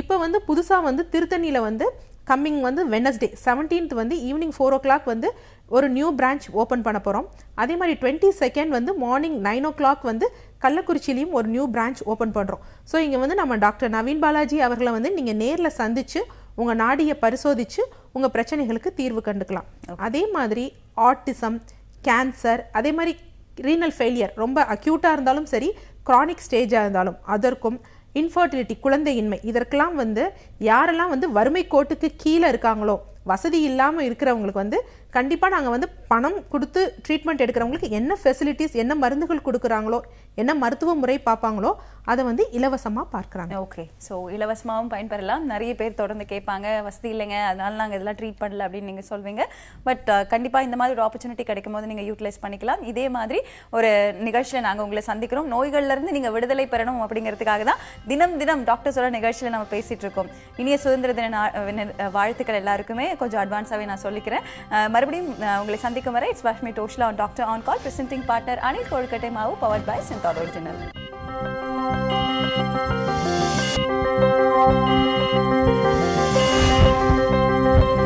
இப்போ வந்து புதுசாக வந்து திருத்தணியில் வந்து கம்மிங் வந்து வெனஸ்டே செவன்டீன்த் வந்து ஈவினிங் ஃபோர் ஓ கிளாக் வந்து ஒரு நியூ பிரான்ச் ஓப்பன் பண்ண போகிறோம் அதே மாதிரி டுவெண்ட்டி செகண்ட் வந்து மார்னிங் நைன் ஓ கிளாக் வந்து கள்ளக்குறிச்சிலையும் ஒரு நியூ பிரான்ச் ஓப்பன் பண்ணுறோம் ஸோ இங்கே வந்து நம்ம டாக்டர் நவீன் பாலாஜி அவர்களை வந்து நீங்கள் நேரில் சந்தித்து உங்கள் நாடியை பரிசோதித்து உங்கள் பிரச்சனைகளுக்கு தீர்வு கண்டுக்கலாம் அதே மாதிரி ஆட்டிசம் கேன்சர் அதே மாதிரி ரீனல் ஃபெயிலியர் ரொம்ப அக்யூட்டாக இருந்தாலும் சரி க்ரானிக் ஸ்டேஜாக இருந்தாலும் அதற்கும் இன்ஃபர்டிலிட்டி குழந்தையின்மை இதற்கெல்லாம் வந்து யாரெல்லாம் வந்து வறுமை கோட்டுக்கு கீழே இருக்காங்களோ வசதி இல்லாமல் இருக்கிறவங்களுக்கு வந்து கண்டிப்பாக நாங்கள் வந்து பணம் கொடுத்து ட்ரீட்மெண்ட் எடுக்கிறவங்களுக்கு என்ன ஃபெசிலிட்டிஸ் என்ன மருந்துகள் கொடுக்குறாங்களோ என்ன மருத்துவ முறை பார்ப்பாங்களோ அதை வந்து இலவசமாக பார்க்குறாங்க ஓகே ஸோ இலவசமாகவும் பயன்பெறலாம் நிறைய பேர் தொடர்ந்து கேட்பாங்க வசதி இல்லைங்க அதனால நாங்கள் இதெல்லாம் ட்ரீட் பண்ணல அப்படின்னு நீங்கள் சொல்வீங்க பட் uh, கண்டிப்பாக இந்த மாதிரி ஒரு ஆப்பர்ச்சுனிட்டி கிடைக்கும் போது நீங்கள் யூட்டிலைஸ் பண்ணிக்கலாம் இதே மாதிரி ஒரு நிகழ்ச்சியில் நாங்கள் உங்களை சந்திக்கிறோம் நோய்கள்லேருந்து நீங்கள் விடுதலை பெறணும் அப்படிங்கிறதுக்காக தான் தினம் தினம் டாக்டர்ஸோட நிகழ்ச்சியில் நம்ம பேசிகிட்டு இருக்கோம் இனிய சுதந்திர தின வாழ்த்துக்கள் எல்லாருக்குமே கொஞ்சம் அட்வான்ஸாகவே நான் சொல்லிக்கிறேன் மறுபடியும் உங்களை சந்திக்கும் வரை இட்ஸ் வாஷ்மி டோஷ்லா doctor on call presenting partner Anil கொழுக்கட்டை மாவு பவர் பை சென்ட் resultado original.